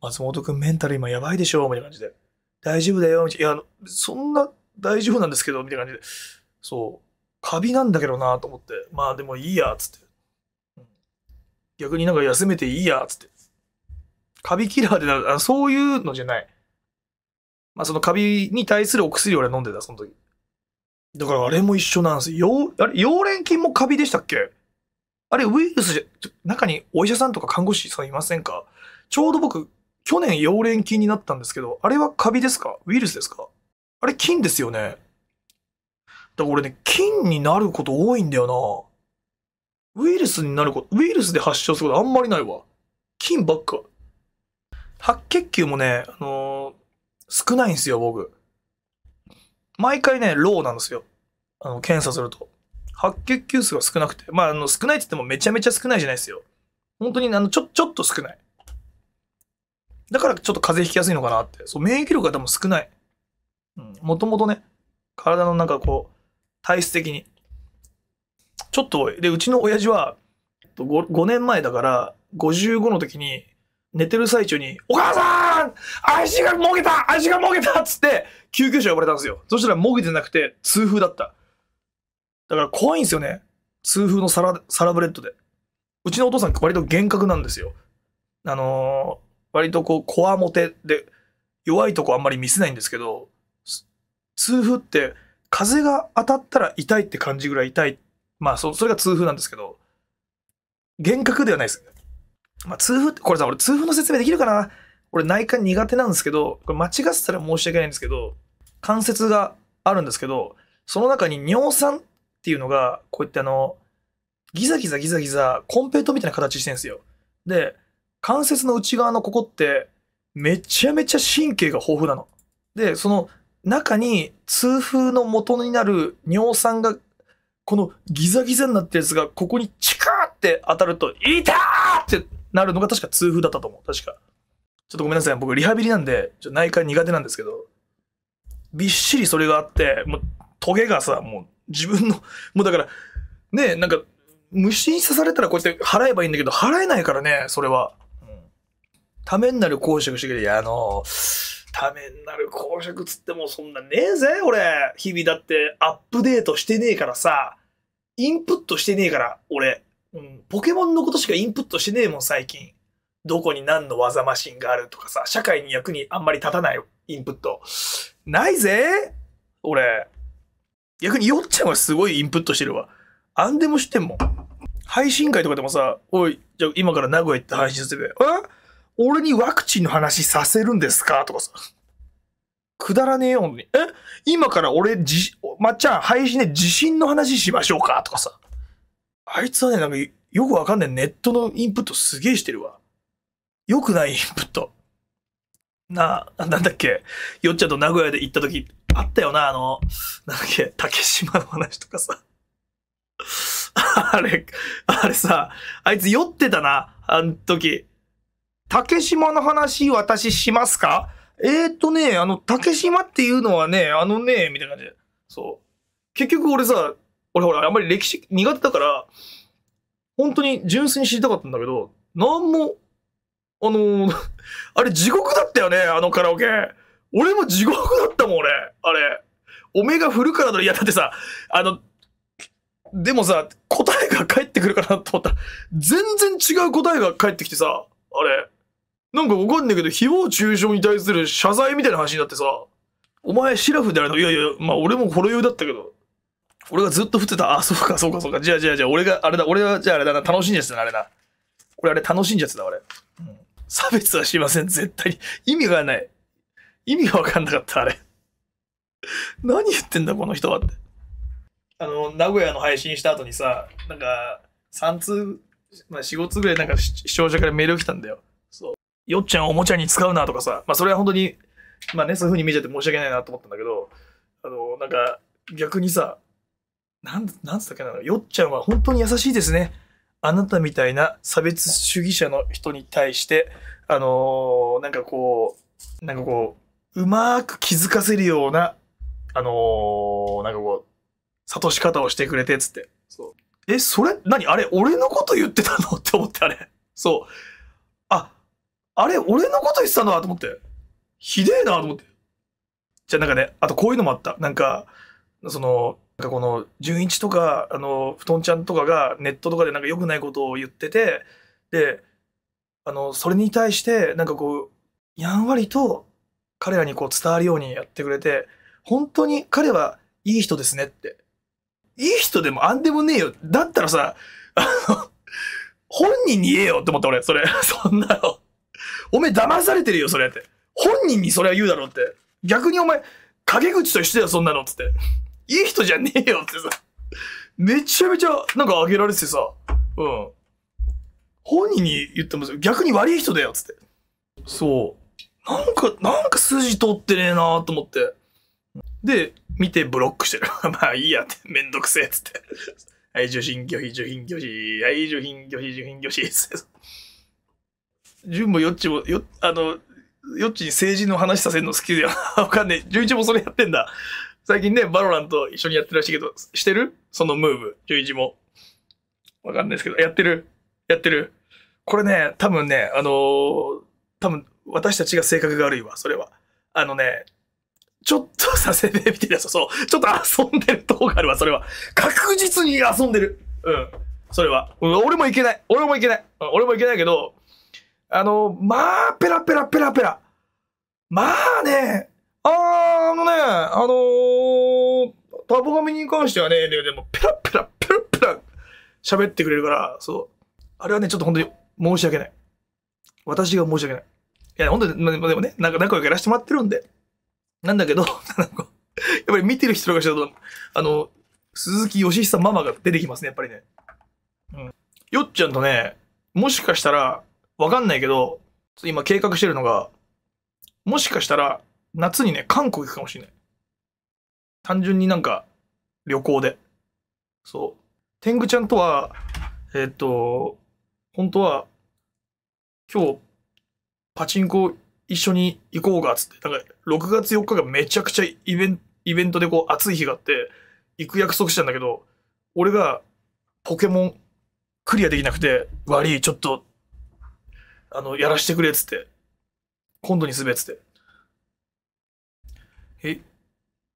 松本くんメンタル今やばいでしょみたいな感じで。大丈夫だよみたいな。いや、そんな大丈夫なんですけど、みたいな感じで。そう。カビなんだけどなと思って。まあでもいいや、つって。逆になんか休めていいや、つって。カビキラーでな、そういうのじゃない。まあそのカビに対するお薬を俺飲んでた、その時。だからあれも一緒なんですよ。あれ、溶連菌もカビでしたっけあれ、ウイルスじゃ、中にお医者さんとか看護師さんいませんかちょうど僕、去年溶連菌になったんですけど、あれはカビですかウイルスですかあれ、菌ですよね。だから俺ね、菌になること多いんだよな。ウイルスになること、ウイルスで発症することあんまりないわ。菌ばっか。白血球もね、あのー、少ないんですよ、僕。毎回ね、ローなんですよ。あの、検査すると。白血球数が少なくて。まあ、あの、少ないって言ってもめちゃめちゃ少ないじゃないですよ。本当に、あの、ちょ、ちょっと少ない。だからちょっと風邪ひきやすいのかなって。そう、免疫力が多分少ない。うん。もともとね、体のなんかこう、体質的に。ちょっと、で、うちの親父は5、5年前だから、55の時に、寝てる最中に、お母さん足がもげた足がもげたっつって、救急車呼ばれたんですよ。そしたらもげてなくて、痛風だった。だから怖いんですよね。痛風のサラ、サラブレッドで。うちのお父さん割と厳格なんですよ。あのー、割とこう、こわもてで、弱いとこあんまり見せないんですけど、痛風って、風が当たったら痛いって感じぐらい痛いっまあそ、それが痛風なんですけど、幻覚ではないです。まあ、痛風って、これさ、俺痛風の説明できるかな俺内科苦手なんですけど、これ間違ってたら申し訳ないんですけど、関節があるんですけど、その中に尿酸っていうのが、こうやってあの、ギザギザギザギザ、コンペイトみたいな形してるんですよ。で、関節の内側のここって、めちゃめちゃ神経が豊富なの。で、その中に痛風の元になる尿酸がこのギザギザになったやつがここにチカーって当たると「いたー!」ってなるのが確か痛風だったと思う確かちょっとごめんなさい僕リハビリなんで内科苦手なんですけどびっしりそれがあってもうトゲがさもう自分のもうだからねなんか虫に刺されたらこうやって払えばいいんだけど払えないからねそれは。うん、ためになる講師がしてくれいやあのーためになる公爵つってもそんなねえぜ、俺。日々だってアップデートしてねえからさ、インプットしてねえから、俺。うん、ポケモンのことしかインプットしてねえもん、最近。どこに何の技マシンがあるとかさ、社会に役にあんまり立たないインプット。ないぜ俺。逆によっちゃんはすごいインプットしてるわ。あんでもしてんもん。配信会とかでもさ、おい、じゃあ今から名古屋行って配信するべ。え俺にワクチンの話させるんですかとかさ。くだらねえよ、に。え今から俺、じ、まっちゃん、配信で地震の話しましょうかとかさ。あいつはね、なんか、よくわかんないネットのインプットすげえしてるわ。よくないインプット。な、なんだっけ、よっちゃんと名古屋で行った時、あったよな、あの、なんだっけ、竹島の話とかさ。あれ、あれさ、あいつ酔ってたな、あの時。竹島の話、私しますかえー、とね、あの、竹島っていうのはね、あのね、みたいな感じで。そう。結局俺さ、俺ほら、あんまり歴史苦手だから、本当に純粋に知りたかったんだけど、なんも、あのー、あれ地獄だったよね、あのカラオケ。俺も地獄だったもん、俺。あれ。おめが振るからだ。ろ。いや、だってさ、あの、でもさ、答えが返ってくるかなと思った全然違う答えが返ってきてさ、あれ。なんかわかんないけど、誹謗中傷に対する謝罪みたいな話になってさ、お前シラフであるのいやいや、まあ俺もほろ酔いだったけど、俺がずっと振ってた、あ、そうかそうかそうか、じゃあじゃあじゃあ、俺があれだ、俺はじゃああれだな、楽しんじゃつだあれだ。俺あれ楽しんじゃつだ、俺、うん。差別はしません、絶対に。意味がない。意味がわかんなかった、あれ。何言ってんだ、この人はって。あの、名古屋の配信した後にさ、なんか、3通、まあ4、5通ぐらいなんか視聴者からメールが来たんだよ。そう。よっちゃんおもちゃに使うなとかさ、まあそれは本当に、まあね、そういうふうに見ちゃって申し訳ないなと思ったんだけど、あの、なんか逆にさ、なん、なんつったっけなの、よっちゃんは本当に優しいですね。あなたみたいな差別主義者の人に対して、あのー、なんかこう、なんかこう、うまく気づかせるような、あのー、なんかこう、諭し方をしてくれて、つって。そう。え、それ何あれ、俺のこと言ってたのって思って、あれ。そう。あ、あれ、俺のこと言ってたんだと思って。ひでえなと思って。じゃあなんかね、あとこういうのもあった。なんか、その、なんかこの、純一とか、あの、布団ちゃんとかがネットとかでなんか良くないことを言ってて、で、あの、それに対して、なんかこう、やんわりと彼らにこう伝わるようにやってくれて、本当に彼はいい人ですねって。いい人でもあんでもねえよ。だったらさ、あの、本人に言えよって思った俺、それ。そんなの。お前騙されてるよ、それって。本人にそれは言うだろって。逆にお前、陰口と一緒だよ、そんなの、つって。いい人じゃねえよってさ。めちゃめちゃ、なんかあげられてさ。うん。本人に言ってますよ。逆に悪い人だよ、つって。そう。なんか、なんか筋通ってねえなーと思って。で、見てブロックしてる。まあいいやって、めんどくせえ、つって。はい、受信拒否、受信拒否、はい、受信拒否、受信拒否、つって。純もよっちも、よ、あの、よっちに政治の話させるの好きだよ。わかんねえ。純一もそれやってんだ。最近ね、バロランと一緒にやってるらしいけど、してるそのムーブ。純一も。わかんないですけど、やってるやってるこれね、多分ね、あのー、多分私たちが性格が悪いわ、それは。あのね、ちょっとさせてみてなさそう。ちょっと遊んでるとこがあるわ、それは。確実に遊んでる。うん。それは。俺もいけない。俺もいけない。俺もいけないけど、あの、まあ、ペラペラペラペラ。まあね、ああのね、あのー、タボ紙に関してはね、でもペラペラペラペラ喋ってくれるから、そう。あれはね、ちょっと本当に申し訳ない。私が申し訳ない。いや、本当に、まあ、でもね、なんか仲良くやらせてもらってるんで。なんだけど、やっぱり見てる人がしと、あの、鈴木義久ママが出てきますね、やっぱりね。うん。よっちゃんとね、もしかしたら、わかんないけど、今計画してるのが、もしかしたら夏にね、韓国行くかもしれない。単純になんか旅行で。そう。天狗ちゃんとは、えー、っと、本当は、今日、パチンコ一緒に行こうが、つって。だから、6月4日がめちゃくちゃイベンイベントでこう暑い日があって、行く約束したんだけど、俺がポケモンクリアできなくて、悪い、ちょっとあの、やらしてくれっつって。今度にすべっつって。え、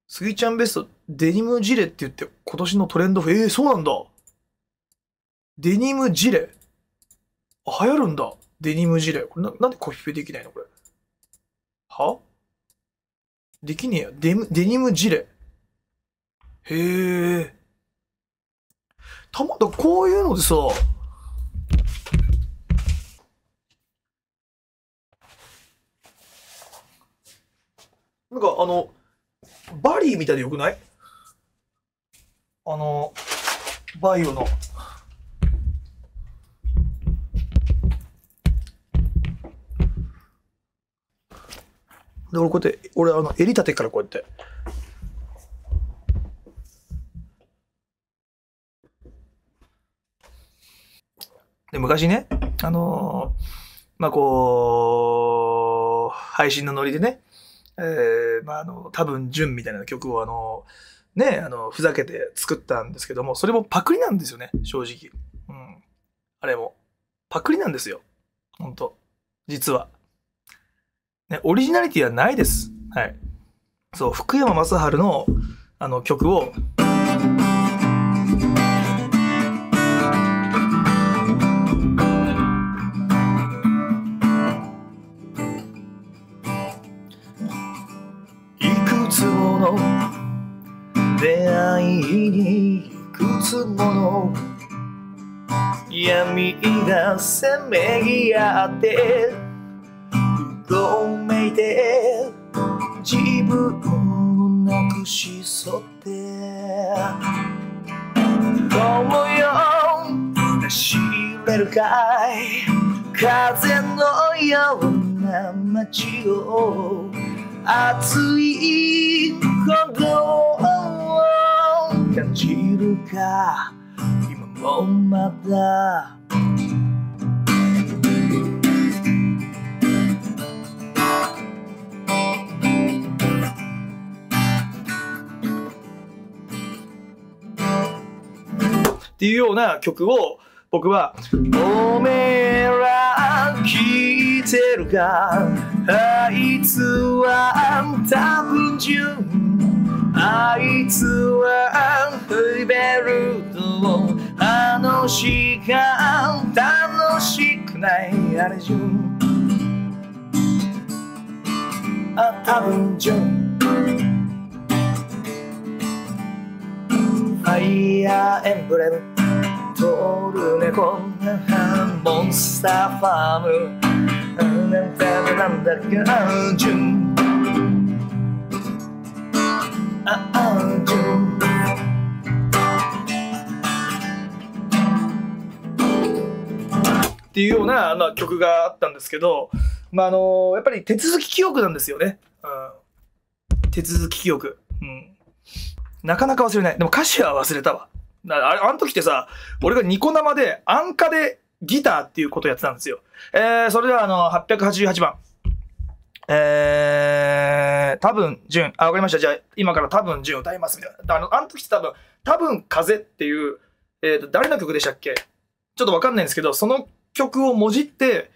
スギちゃんベスト、デニムジレって言って今年のトレンド、ええー、そうなんだ。デニムジレ。流行るんだ。デニムジレ。これな、なんでコピペできないのこれ。はできねえや。デムデニムジレ。へえ。たま、だこういうのでさ、なんかあの、バリーみたいでよくないあの、バイオの。で、俺こうやって、俺あの、襟立てからこうやって。で、昔ね、あのー、まあ、こう、配信のノリでね、えー、まあ、あの、多分、純みたいな曲を、あの、ね、あの、ふざけて作ったんですけども、それもパクリなんですよね、正直。うん。あれも。パクリなんですよ。ほんと。実は。ね、オリジナリティはないです。はい。そう、福山雅治の、あの、曲を。くつもの闇がせめぎ合ってうごめいて自分をなくしそってどうよ走れるかい風のような街を熱い心感じるか今もまだっていうような曲を僕は「おめえら聞いてるかあいつは多分10あいつはベルト楽しか楽しくないあれじゃあたぶんじゅんファイヤーエンブレムトールネコモンスターファームなんだなんだか順番っていうような、曲があったんですけど、まあ、あのやっぱり手続き記憶なんですよね。うん、手続き記憶、うん。なかなか忘れない。でも歌詞は忘れたわ。ああの時ってさ、俺がニコ生で、安価でギターっていうことやってたんですよ。えー、それではあの、888番。えー、多分順、あ、わかりました。じゃあ、今から多分順歌いますみたいな。あの、あの時って多分、多分風っていう、えっ、ー、と、誰の曲でしたっけちょっとわかんないんですけど、その曲をもじって、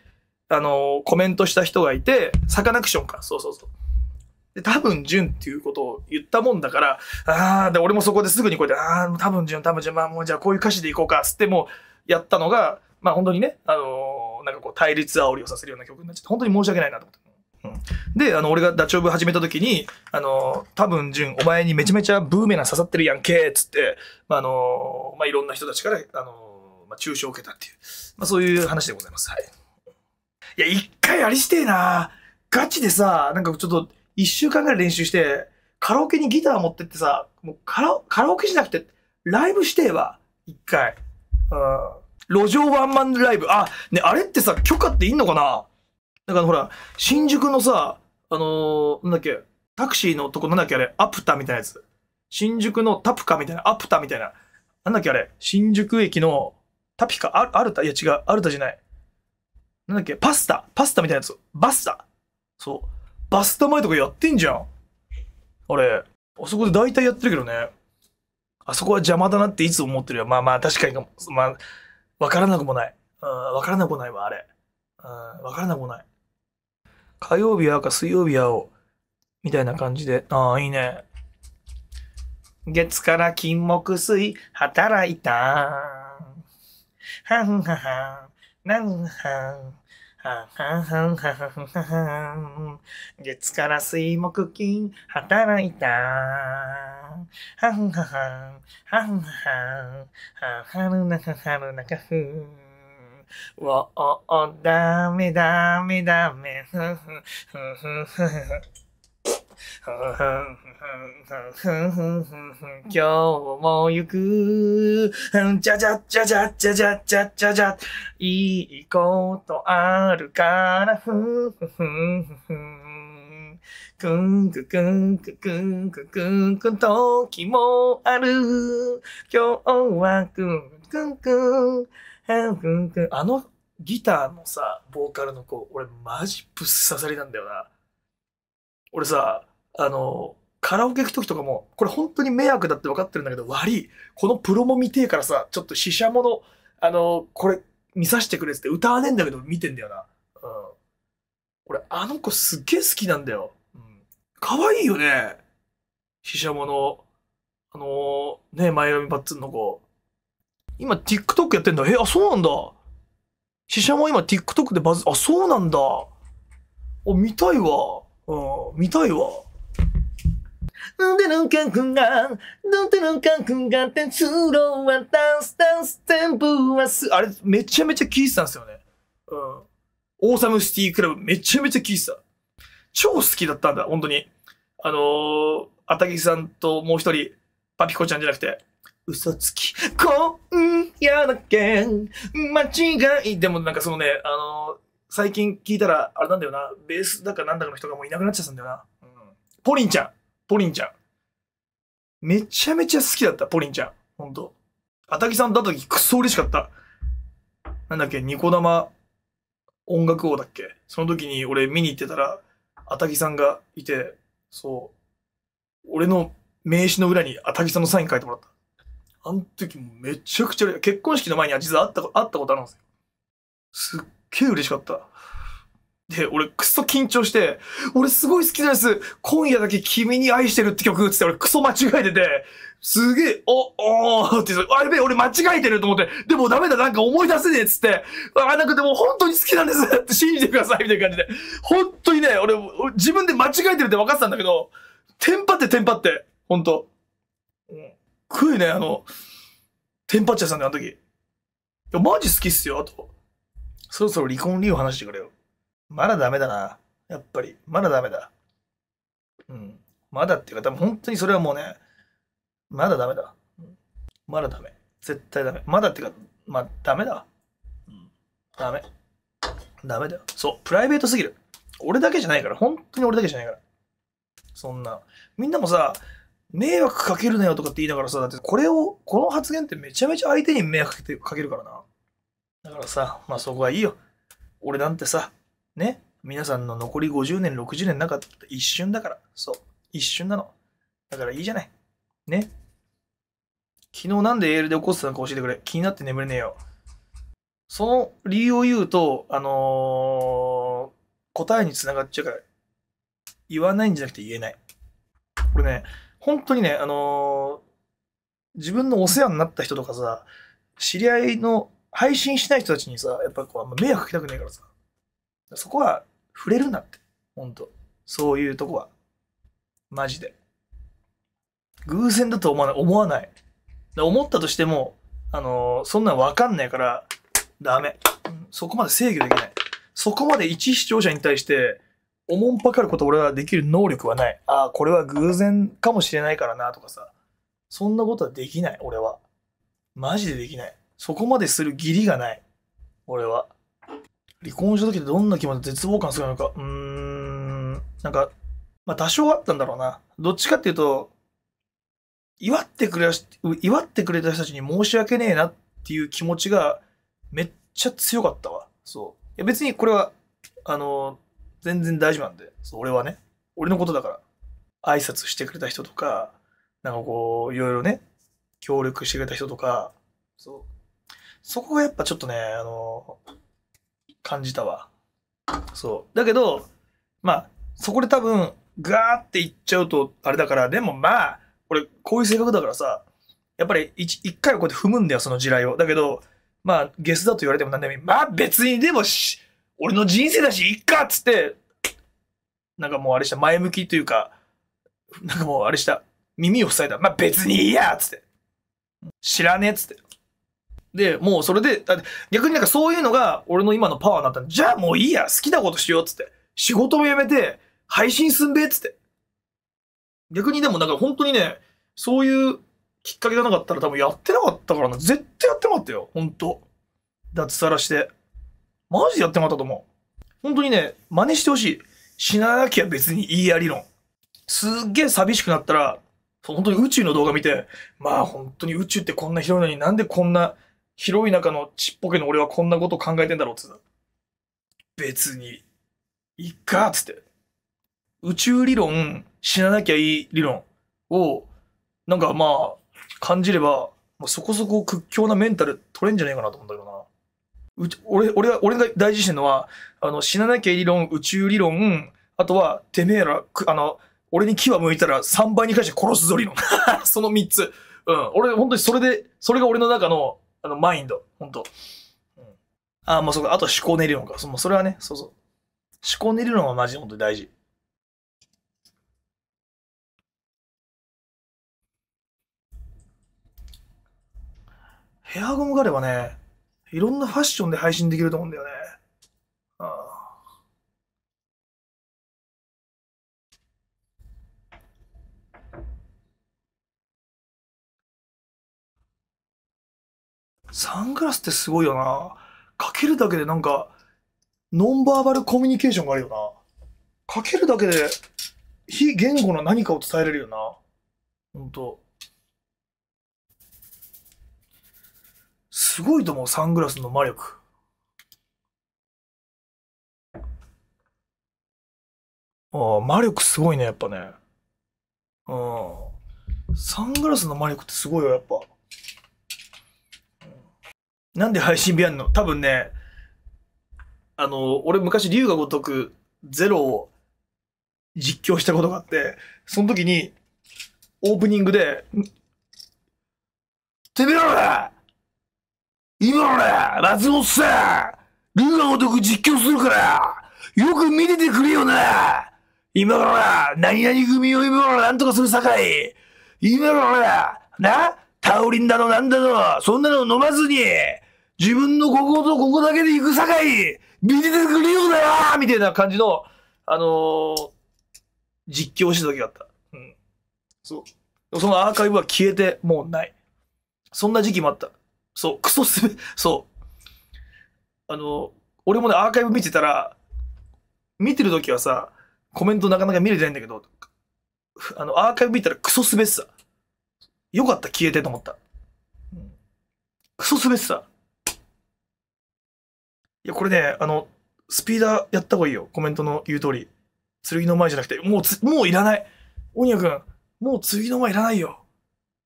あのー、コメントした人がいて、サカナクションか。そうそうそう。で、多分順っていうことを言ったもんだから、ああ、で、俺もそこですぐにこうやって、ああ、多分順、多分順、まあもうじゃあこういう歌詞でいこうか、つってもうやったのが、まあ本当にね、あのー、なんかこう対立煽りをさせるような曲になっちゃって、本当に申し訳ないなと思って。で、あの、俺がダチョウ部始めた時に、あの、多分、ん、お前にめちゃめちゃブーメラン刺さってるやんけ、つって、まあ、あの、まあ、いろんな人たちから、あの、まあ、中傷を受けたっていう、まあ、そういう話でございます。はい。いや、一回ありしてえなガチでさ、なんかちょっと、一週間ぐらい練習して、カラオケにギター持ってってさ、もうカラカラオケじゃなくて、ライブしてえわ。一回。うん。路上ワンマンライブ。あ、ね、あれってさ、許可っていんのかなだからほら、新宿のさ、あのー、なんだっけ、タクシーのとこなんだっけあれ、アプタみたいなやつ。新宿のタプカみたいな、アプタみたいな。なんだっけあれ、新宿駅のタピカ、アルタ、いや違う、アルタじゃない。なんだっけ、パスタ、パスタみたいなやつ。バスタ。そう。バスタ前とかやってんじゃん。あれ、あそこで大体やってるけどね。あそこは邪魔だなっていつ思ってるよ。まあまあ、確かにまあ、わからなくもない。うん、わからなくもないわ、あれ。うん、わからなくもない。火曜日は赤、水曜日は青。みたいな感じで。ああ、いいね。月から金木水、働いた。はんははん、んはん。はんはんはんはんはん。月から水木金、働いた。はんははん、はんはん、はんははん。おおおダメダメダメ今日も行く。じゃじゃじゃじゃじゃじゃじゃじゃじゃ。いいことあるから、ふふふふ。くんくくんくくんくくんくん時もある。今日はくんくんくん。あのギターのさ、ボーカルの子、俺マジぶっ刺さりなんだよな。俺さ、あの、カラオケ行く時とかも、これ本当に迷惑だって分かってるんだけど、悪い。このプロも見てえからさ、ちょっと死者もの、あの、これ見させてくれって歌わねえんだけど見てんだよな。うん。俺、あの子すっげえ好きなんだよ。うん。可愛いよね。死者もの、あのー、ね、前髪パッツンの子。今 TikTok やってんだ。え、あ、そうなんだ。シシャモ今 TikTok でバズ、あ、そうなんだ。あ、見たいわ。うん、見たいわ。んでんかんくんが、なんでんかんくんが、てつろはダンスダンステンプはす、あれ、めちゃめちゃ聞いてたんですよね。うん。オーサムシティクラブめちゃめちゃ聞いてた。超好きだったんだ、本当に。あのー、あたぎさんともう一人、パピコちゃんじゃなくて、嘘つき、こんやだけん、間違い。でもなんかそのね、あのー、最近聞いたら、あれなんだよな、ベースだかなんだかの人がもういなくなっちゃったんだよな。うん、ポリンちゃん、ポリンちゃん。めちゃめちゃ好きだった、ポリンちゃん。ほんと。あたぎさんだった時、くっそ嬉しかった。なんだっけ、ニコ生音楽王だっけその時に俺見に行ってたら、あたぎさんがいて、そう、俺の名刺の裏にあたぎさんのサイン書いてもらった。あの時もめちゃくちゃ結婚式の前には実は会った会ったことあるんですよ。すっげえ嬉しかった。で、俺クソ緊張して、俺すごい好きです。今夜だけ君に愛してるって曲つって俺クソ間違えてて、すげえ、お、おーって言って、あれべ、俺間違えてると思って、でもダメだ、なんか思い出せねえっつって、あ、なんかでも本当に好きなんですって信じてくださいみたいな感じで、本当にね、俺、自分で間違えてるって分かってたんだけど、テンパってテンパって、本当。うんごいね、あの、テンパチちゃさんであの時。いや、マジ好きっすよ、あと。そろそろ離婚理由話してくれよ。まだダメだな。やっぱり。まだダメだ。うん。まだっていうか、多分本当にそれはもうね、まだダメだ。うん、まだダメ。絶対ダメ。まだっていうか、まあ、ダメだ。うん。ダメ。ダメだよ。そう、プライベートすぎる。俺だけじゃないから、本当に俺だけじゃないから。そんな。みんなもさ、迷惑かけるなよとかって言いながらさ、だってこれを、この発言ってめちゃめちゃ相手に迷惑かけてかけるからな。だからさ、まあそこはいいよ。俺なんてさ、ね、皆さんの残り50年、60年なかった一瞬だから。そう、一瞬なの。だからいいじゃない。ね。昨日なんでエールで起こってたのか教えてくれ。気になって眠れねえよ。その理由を言うと、あのー、答えにつながっちゃうから、言わないんじゃなくて言えない。これね、本当にね、あのー、自分のお世話になった人とかさ、知り合いの配信しない人たちにさ、やっぱこう、迷惑かけたくないからさ、そこは触れるなって、本当そういうとこは。マジで。偶然だと思わない。思わない。思ったとしても、あのー、そんなんわかんないから、ダメ。そこまで制御できない。そこまで一視聴者に対して、おもんぱかること俺はできる能力はない。ああ、これは偶然かもしれないからなとかさ。そんなことはできない、俺は。マジでできない。そこまでする義理がない。俺は。離婚した時どんな気持ちで絶望感するのか。うーん。なんか、まあ多少あったんだろうな。どっちかっていうと、祝ってくれ、祝ってくれた人たちに申し訳ねえなっていう気持ちがめっちゃ強かったわ。そう。いや別にこれは、あの、全然大丈夫なんで、俺はね、俺のことだから、挨拶してくれた人とか、なんかこう、いろいろね、協力してくれた人とか、そう。そこがやっぱちょっとね、あの、感じたわ。そう。だけど、まあ、そこで多分、ガーっていっちゃうと、あれだから、でもまあ、俺、こういう性格だからさ、やっぱり一一回はこうやって踏むんだよ、その地雷を。だけど、まあ、ゲスだと言われても何でもいい。まあ、別にでもし、俺の人生だし、いっかっつって、なんかもうあれした、前向きというか、なんかもうあれした、耳を塞いだ。まあ、別にいいやっつって。知らねえっつって。で、もうそれで、逆になんかそういうのが俺の今のパワーになったじゃあもういいや、好きなことしようっつって。仕事も辞めて、配信すんべっつって。逆にでもなんか本当にね、そういうきっかけがなかったら多分やってなかったからな。絶対やってなかったよ。本当脱サラして。マジでやってもらったと思う。本当にね、真似してほしい。死ななきゃ別にいいや理論。すっげえ寂しくなったら、本当に宇宙の動画見て、まあ本当に宇宙ってこんな広いのになんでこんな広い中のちっぽけの俺はこんなこと考えてんだろうっつって別に、いっかっつって。宇宙理論、死ななきゃいい理論を、なんかまあ、感じれば、そこそこ屈強なメンタル取れんじゃねえかなと思うんだけどな。うち俺、俺が、俺が大事にしてるのは、あの、死ななきゃ理論、宇宙理論、あとは、てめえら、あの、俺に牙向いたら3倍に返して殺すぞ理論。その3つ。うん。俺、本当にそれで、それが俺の中の、あの、マインド。本当。うん。ああ、もうそうか。あと思考ね理論か。そそれはね、そうそう。思考ね理論はマジで本当に大事。ヘアゴムがあればね、いろんなファッションで配信できると思うんだよね。サングラスってすごいよな。かけるだけでなんか、ノンバーバルコミュニケーションがあるよな。かけるだけで、非言語の何かを伝えれるよな。ほんと。すごいと思う、サングラスの魔力。ああ、魔力すごいね、やっぱね。うん。サングラスの魔力ってすごいよ、やっぱ。なんで配信日屋んの多分ね、あの、俺昔竜が如くゼロを実況したことがあって、その時にオープニングで、てめえら今のね、松本さん、ルーがごとく実況するから、よく見ててくれよな。今から何々組を今からなんとかするさかい。今からな、タオリンだのなんだの、そんなの飲まずに、自分のこことここだけで行くさかい、見ててくれよなみたいな感じの、あのー、実況をした時があった。うん。そう。そのアーカイブは消えて、もうない。そんな時期もあった。そう、クソすべ、そう。あの、俺もね、アーカイブ見てたら、見てる時はさ、コメントなかなか見れてないんだけど、あの、アーカイブ見たらクソすべっさ。よかった、消えてと思った。クソすべっさ。いや、これね、あの、スピーダーやった方がいいよ。コメントの言う通り。剣の前じゃなくて、もうもういらない。オニア君、もう剣の前いらないよ。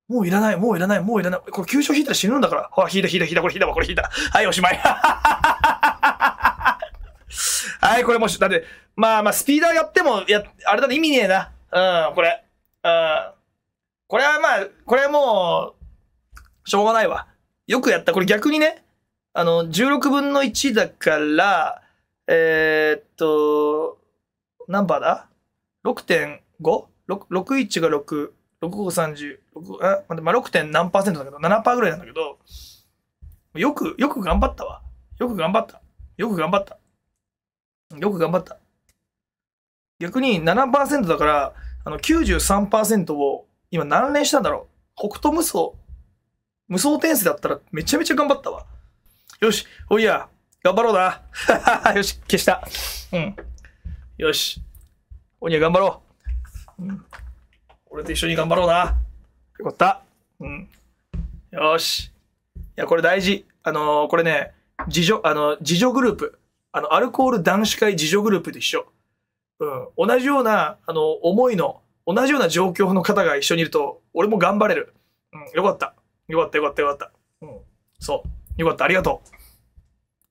もういらない、もういらない、もういらない。これ、急所引いたら死ぬんだから。ほら、引いた、引いた、引いた、これ引いたこれ引いた。はい、おしまい。はい、これもし、だって、まあまあ、スピーダーやっても、や、あれだて意味ねえな。うん、これ。うん。これはまあ、これはもう、しょうがないわ。よくやった。これ逆にね、あの、16分の1だから、えー、っと、何番だ ?6.5?61 が6、6530。僕、あまあ、6. 点何パーセントだけど、7%ぐらいなんだけど、よく、よく頑張ったわ。よく頑張った。よく頑張った。よく頑張った。逆に7%だから、あの93%を今何連したんだろう。北斗無双。無双転生だったらめちゃめちゃ頑張ったわ。よし、おいや、頑張ろうな。よし、消した。うん。よし。おいや、頑張ろう。うん、俺と一緒に頑張ろうな。よかった。うん。よし。いや、これ大事。あのー、これね、自助、あの、自助グループ。あの、アルコール男子会自助グループで一緒。うん。同じような、あの、思いの、同じような状況の方が一緒にいると、俺も頑張れる。うん。よかった。よかった、よかった、よかった。うん。そう。よかった。ありがとう。